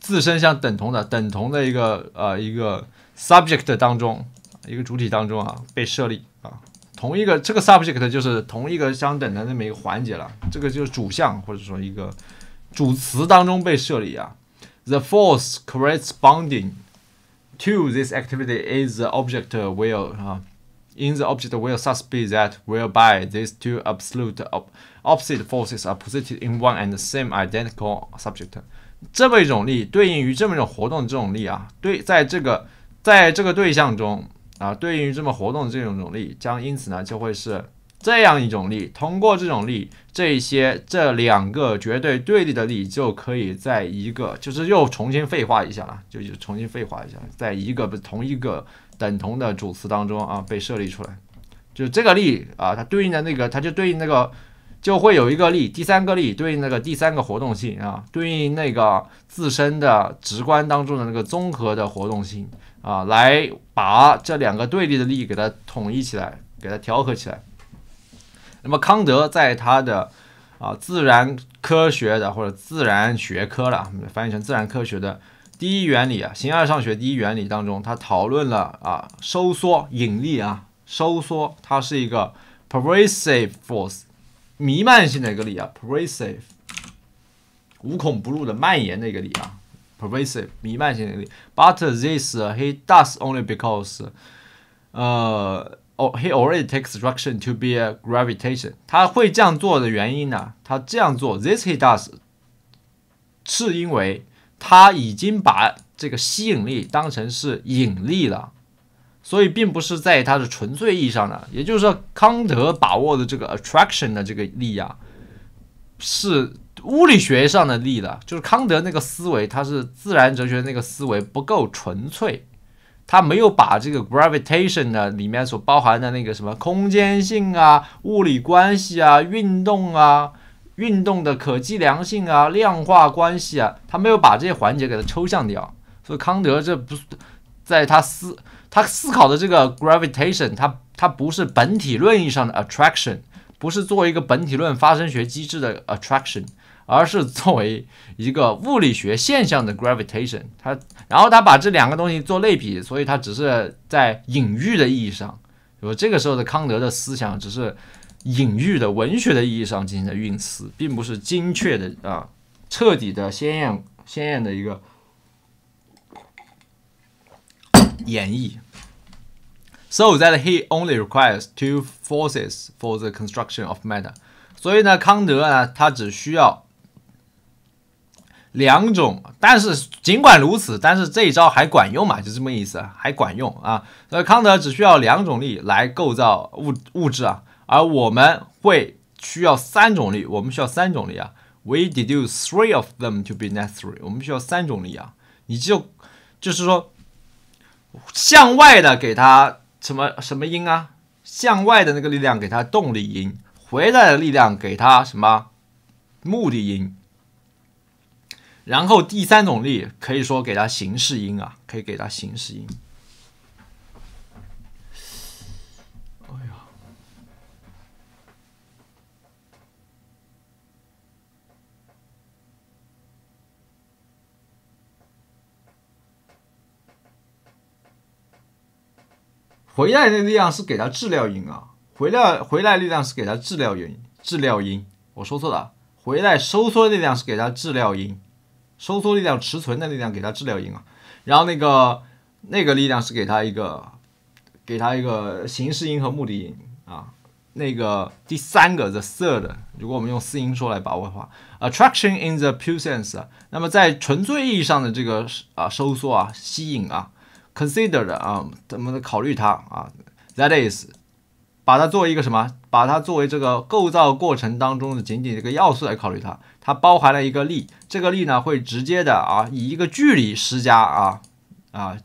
自身相等同的等同的一个呃一个 subject 当中，一个主体当中啊，被设立啊。同一个这个 subject 就是同一个相等的那么一个环节了，这个就是主项或者说一个主词当中被设立啊。The force corresponding to this activity is the object will uh, in the object will such be that whereby these two absolute op opposite forces are posited in one and the same identical subject。这么一种力对应于这么一种活动这种力啊，对，在这个在这个对象中啊，对应于这么活动这种种力，将因此呢就会是这样一种力，通过这种力，这些这两个绝对对立的力就可以在一个，就是又重新废话一下了，就重新废话一下，在一个不同一个等同的主词当中啊，被设立出来，就这个力啊，它对应的那个，它就对应那个，就会有一个力，第三个力对应那个第三个活动性啊，对应那个自身的直观当中的那个综合的活动性啊，来把这两个对立的力给它统一起来，给它调和起来。那么，康德在他的啊自然科学的或者自然学科了，翻译成自然科学的第一原理啊，《形而上学第一原理》当中，他讨论了啊收缩引力啊，收缩，它是一个 pervasive force，弥漫性的一个力啊，pervasive，无孔不入的蔓延的一个力啊，pervasive，弥漫性的力。But this he does only because，呃。哦，He already takes attraction to be a gravitation。他会这样做的原因呢？他这样做，this he does，是因为他已经把这个吸引力当成是引力了，所以并不是在它的纯粹意义上的。也就是说，康德把握的这个 attraction 的这个力啊，是物理学上的力了。就是康德那个思维，他是自然哲学那个思维不够纯粹。他没有把这个 gravitation 的里面所包含的那个什么空间性啊、物理关系啊、运动啊、运动的可计量性啊、量化关系啊，他没有把这些环节给它抽象掉。所以康德这不在他思他思考的这个 gravitation，它它不是本体论意义上的 attraction，不是作为一个本体论发生学机制的 attraction，而是作为一个物理学现象的 gravitation，它。然后他把这两个东西做类比，所以他只是在隐喻的意义上，说这个时候的康德的思想只是隐喻的、文学的意义上进行的运词，并不是精确的啊、彻底的、鲜艳鲜艳的一个演绎。So that he only requires two forces for the construction of matter。所以呢，康德呢，他只需要。两种，但是尽管如此，但是这一招还管用嘛？就这么意思，还管用啊！所以康德只需要两种力来构造物物质啊，而我们会需要三种力，我们需要三种力啊。We deduce three of them to be necessary。我们需要三种力啊！你就就是说，向外的给他什么什么音啊，向外的那个力量给他动力音，回来的力量给他什么目的音？然后第三种力可以说给它形式音啊，可以给它形式音。哎呀，回来的力量是给它质量音啊，回来回来力量是给它质量音，质量音，我说错了，回来收缩力量是给它质量音。收缩力量、持存的力量，给它治疗音啊，然后那个那个力量是给它一个，给它一个形式音和目的音啊。那个第三个，the third，如果我们用四音说来把握的话，attraction in the pure sense，那么在纯粹意义上的这个啊收缩啊吸引啊，considered 啊怎么考虑它啊？That is，把它作为一个什么？把它作为这个构造过程当中的仅仅一个要素来考虑，它它包含了一个力，这个力呢会直接的啊以一个距离施加啊啊，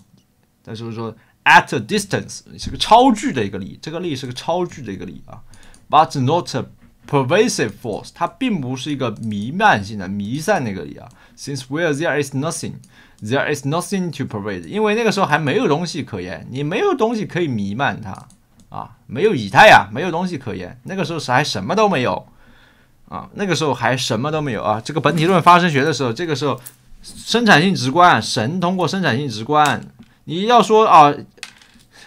就是说 at a distance 是个超距的一个力，这个力是个超距的一个力啊，but not a pervasive force，它并不是一个弥漫性的弥散那个力啊，since where there is nothing，there is nothing to pervade，因为那个时候还没有东西可言，你没有东西可以弥漫它。啊，没有以太呀，没有东西可言。那个时候还什么都没有啊，那个时候还什么都没有啊。这个本体论发生学的时候，这个时候生产性直观，神通过生产性直观，你要说啊，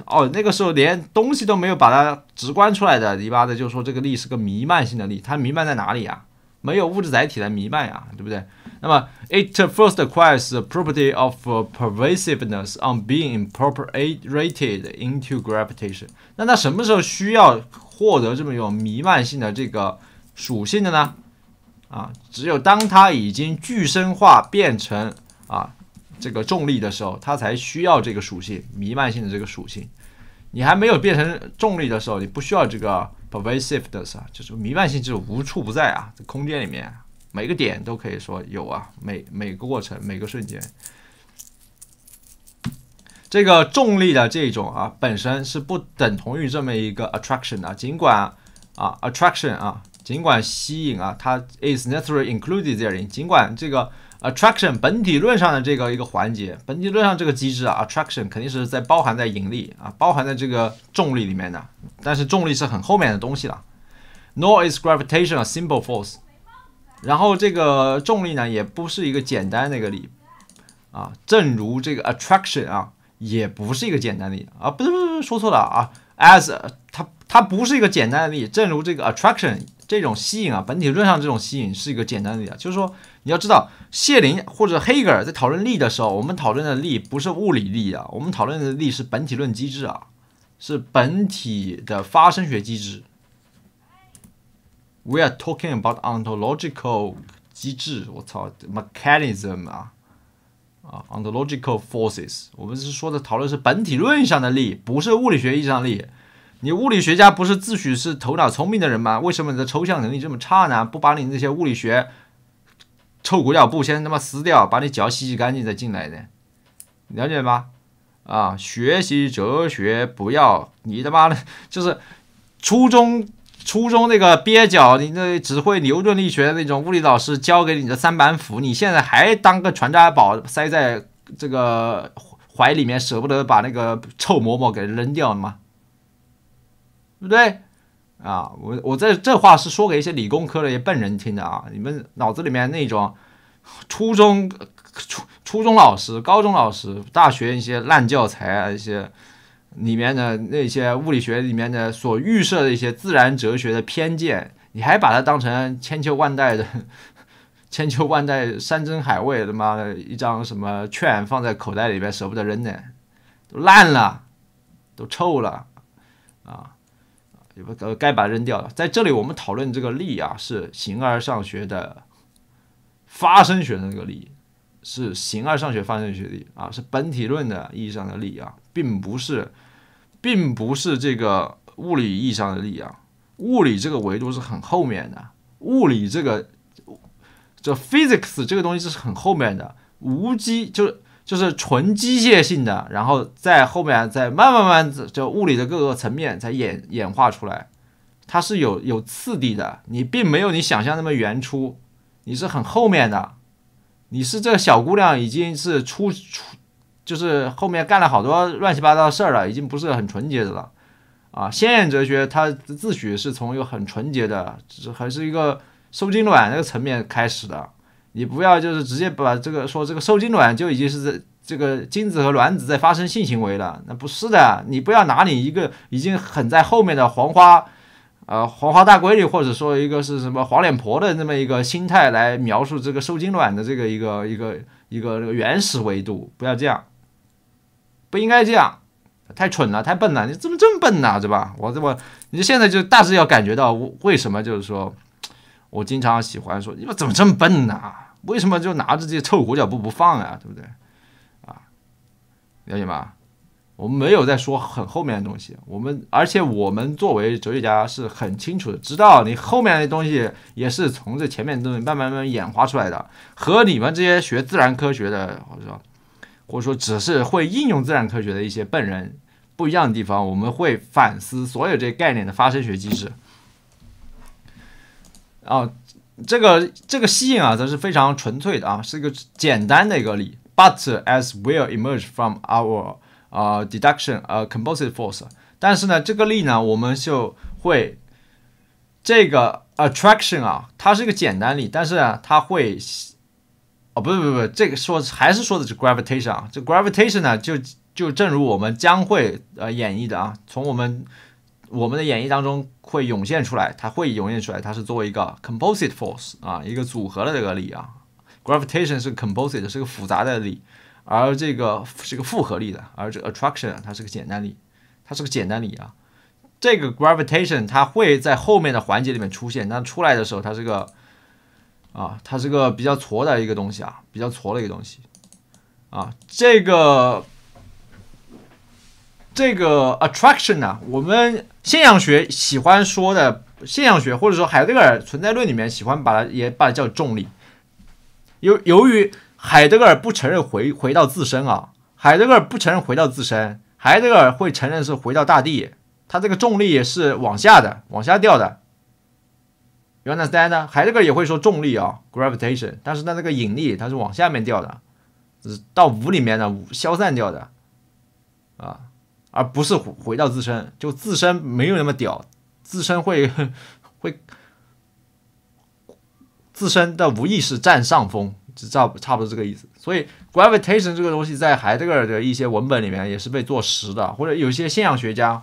哦，那个时候连东西都没有把它直观出来的，你巴的就说这个力是个弥漫性的力，它弥漫在哪里啊？没有物质载体来弥漫啊，对不对？那么，it first acquires the property of pervasiveness on being incorporated into gravitation。那它什么时候需要获得这么一种弥漫性的这个属性的呢？啊，只有当它已经具生化变成啊这个重力的时候，它才需要这个属性，弥漫性的这个属性。你还没有变成重力的时候，你不需要这个 pervasiveness 啊，就是弥漫性，就是无处不在啊，在空间里面。每个点都可以说有啊，每每个过程每个瞬间，这个重力的这种啊本身是不等同于这么一个 attraction 的，尽管啊 attraction 啊尽管吸引啊，它 is necessarily included therein。尽管这个 attraction 本体论上的这个一个环节，本体论上这个机制啊 attraction 肯定是在包含在引力啊包含在这个重力里面的，但是重力是很后面的东西了，nor is gravitation a simple force。然后这个重力呢，也不是一个简单的一个力啊，正如这个 attraction 啊，也不是一个简单的力啊，不是说错了啊，as 它它不是一个简单的力，正如这个 attraction 这种吸引啊，本体论上这种吸引是一个简单的力啊，就是说你要知道，谢林或者黑格尔在讨论力的时候，我们讨论的力不是物理力啊，我们讨论的力是本体论机制啊，是本体的发生学机制。We are talking about ontological 机制，我操，mechanism 啊，啊，ontological forces。我们是说的讨论是本体论上的力，不是物理学意义上的力。你物理学家不是自诩是头脑聪明的人吗？为什么你的抽象能力这么差呢？不把你那些物理学臭裹脚布先他妈撕掉，把你脚洗洗干净再进来的，了解吗？啊，学习哲学不要你他妈的，就是初中。初中那个蹩脚，你那只会牛顿力学的那种物理老师教给你的三板斧，你现在还当个传家宝塞在这个怀里面，舍不得把那个臭馍馍给扔掉吗？对不对？啊，我我在这话是说给一些理工科的一些笨人听的啊！你们脑子里面那种初中初初中老师、高中老师、大学一些烂教材啊一些。里面的那些物理学里面的所预设的一些自然哲学的偏见，你还把它当成千秋万代的 千秋万代山珍海味，他妈的一张什么券放在口袋里边舍不得扔呢？都烂了，都臭了啊！也不该把它扔掉了。在这里我们讨论这个力啊，是形而上学的发生学的那个力，是形而上学发生学力啊，是本体论的意义上的力啊，并不是。并不是这个物理意义上的力啊，物理这个维度是很后面的，物理这个就 physics 这个东西是很后面的，无机就是就是纯机械性的，然后在后面再慢慢慢就物理的各个层面才演演化出来，它是有有次第的，你并没有你想象那么原初，你是很后面的，你是这小姑娘已经是初初。就是后面干了好多乱七八糟的事儿了，已经不是很纯洁的了，啊！现验哲学它自诩是从一个很纯洁的，还是一个受精卵那个层面开始的。你不要就是直接把这个说这个受精卵就已经是在这个精子和卵子在发生性行为了，那不是的。你不要拿你一个已经很在后面的黄花，呃，黄花大闺女或者说一个是什么黄脸婆的那么一个心态来描述这个受精卵的这个一个一个一个那个原始维度，不要这样。不应该这样，太蠢了，太笨了！你怎么这么笨呢？对吧？我怎么？你现在就大致要感觉到为什么？就是说我经常喜欢说你们怎么这么笨呢？为什么就拿着这些臭裹脚布不放啊？对不对？啊，了解吗？我们没有在说很后面的东西，我们而且我们作为哲学家是很清楚的，知道你后面的东西也是从这前面东西慢慢慢演化出来的，和你们这些学自然科学的，我说。或者说，只是会应用自然科学的一些笨人不一样的地方，我们会反思所有这些概念的发生学机制。啊，这个这个吸引啊，它是非常纯粹的啊，是一个简单的一个力。But as will emerge from our 呃 deduction，呃 composite force。但是呢，这个力呢，我们就会这个 attraction 啊，它是一个简单力，但是它会。哦，不是，不不这个说还是说的是 gravitation 啊，这 gravitation 呢，就就正如我们将会呃演绎的啊，从我们我们的演绎当中会涌现出来，它会涌现出来，它是作为一个 composite force 啊，一个组合的这个力啊，gravitation 是 composite，是个复杂的力，而这个是个复合力的，而这 attraction 它是个简单力，它是个简单力啊，这个 gravitation 它会在后面的环节里面出现，但出来的时候它是个。啊，它是个比较矬的一个东西啊，比较矬的一个东西啊。这个这个 attraction 呢，我们现象学喜欢说的现象学，或者说海德格尔存在论里面喜欢把它也把它叫重力。由由于海德格尔不承认回回到自身啊，海德格尔不承认回到自身，海德格尔会承认是回到大地，它这个重力也是往下的，往下掉的。要 understand 呢，海德格尔也会说重力啊，gravitation，但是它这个引力它是往下面掉的，到无里面的消散掉的，啊，而不是回到自身，就自身没有那么屌，自身会 会自身的无意识占上风，就差差不多这个意思。所以 gravitation 这个东西在海德格尔的一些文本里面也是被坐实的，或者有些现象学家。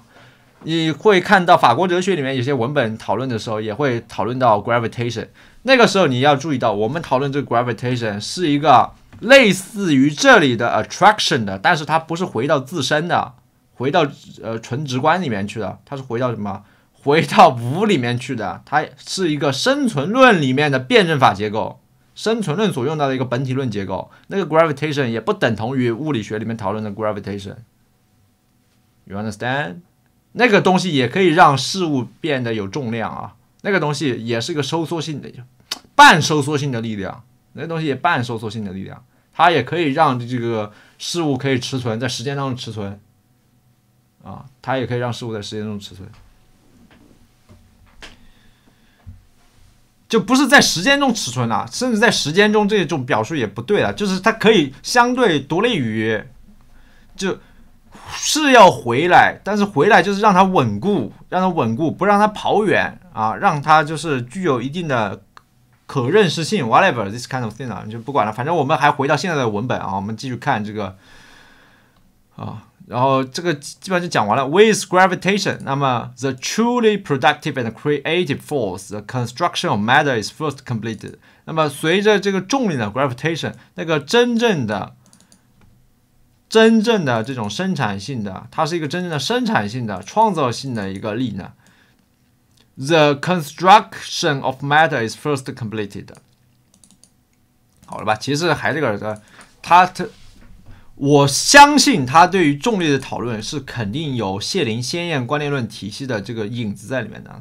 你会看到法国哲学里面有些文本讨论的时候，也会讨论到 gravitation。那个时候你要注意到，我们讨论这个 gravitation 是一个类似于这里的 attraction 的，但是它不是回到自身的，回到呃纯直观里面去的，它是回到什么？回到无里面去的，它是一个生存论里面的辩证法结构，生存论所用到的一个本体论结构。那个 gravitation 也不等同于物理学里面讨论的 gravitation。You understand? 那个东西也可以让事物变得有重量啊，那个东西也是一个收缩性的、半收缩性的力量，那个东西也半收缩性的力量，它也可以让这个事物可以持存在时间当中持存，啊，它也可以让事物在时间中储存，就不是在时间中储存了，甚至在时间中这种表述也不对了，就是它可以相对独立于就。是要回来，但是回来就是让它稳固，让它稳固，不让它跑远啊，让它就是具有一定的可认识性。Whatever this kind of thing 啊，就不管了。反正我们还回到现在的文本啊，我们继续看这个啊，然后这个基本上就讲完了。With gravitation，那么 the truly productive and creative force，the construction of matter is first completed。那么随着这个重力的 gravitation，那个真正的。真正的这种生产性的，它是一个真正的生产性的创造性的一个力呢。The construction of matter is first completed。好了吧，其实还是个他他，我相信他对于重力的讨论是肯定有谢林先验观念论体系的这个影子在里面的。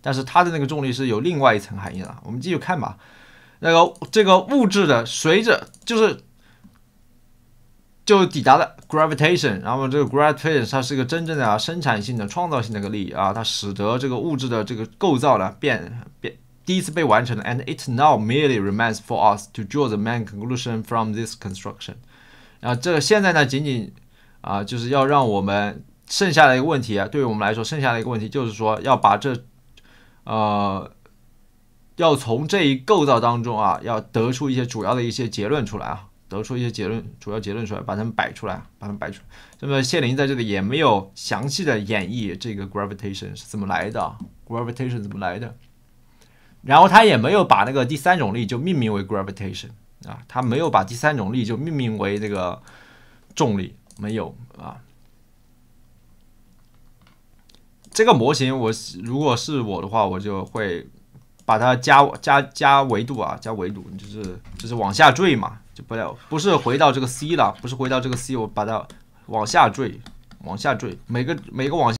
但是他的那个重力是有另外一层含义的。我们继续看吧，那个这个物质的随着就是。就抵达了 gravitation，然后这个 gravitation 它是一个真正的生产性的、创造性的一个力啊，它使得这个物质的这个构造呢变变第一次被完成了。And it now merely remains for us to draw the main conclusion from this construction。然后这现在呢，仅仅啊就是要让我们剩下的一个问题啊，对于我们来说剩下的一个问题就是说要把这呃要从这一构造当中啊要得出一些主要的一些结论出来啊。得出一些结论，主要结论出来，把它们摆出来，把它们摆出来。那么谢林在这里也没有详细的演绎这个 gravitation 是怎么来的，gravitation 怎么来的。然后他也没有把那个第三种力就命名为 gravitation 啊，他没有把第三种力就命名为这个重力，没有啊。这个模型我如果是我的话，我就会把它加加加维度啊，加维度，就是就是往下坠嘛。就不要，不是回到这个 C 了，不是回到这个 C，我把它往下坠，往下坠，每个每个往。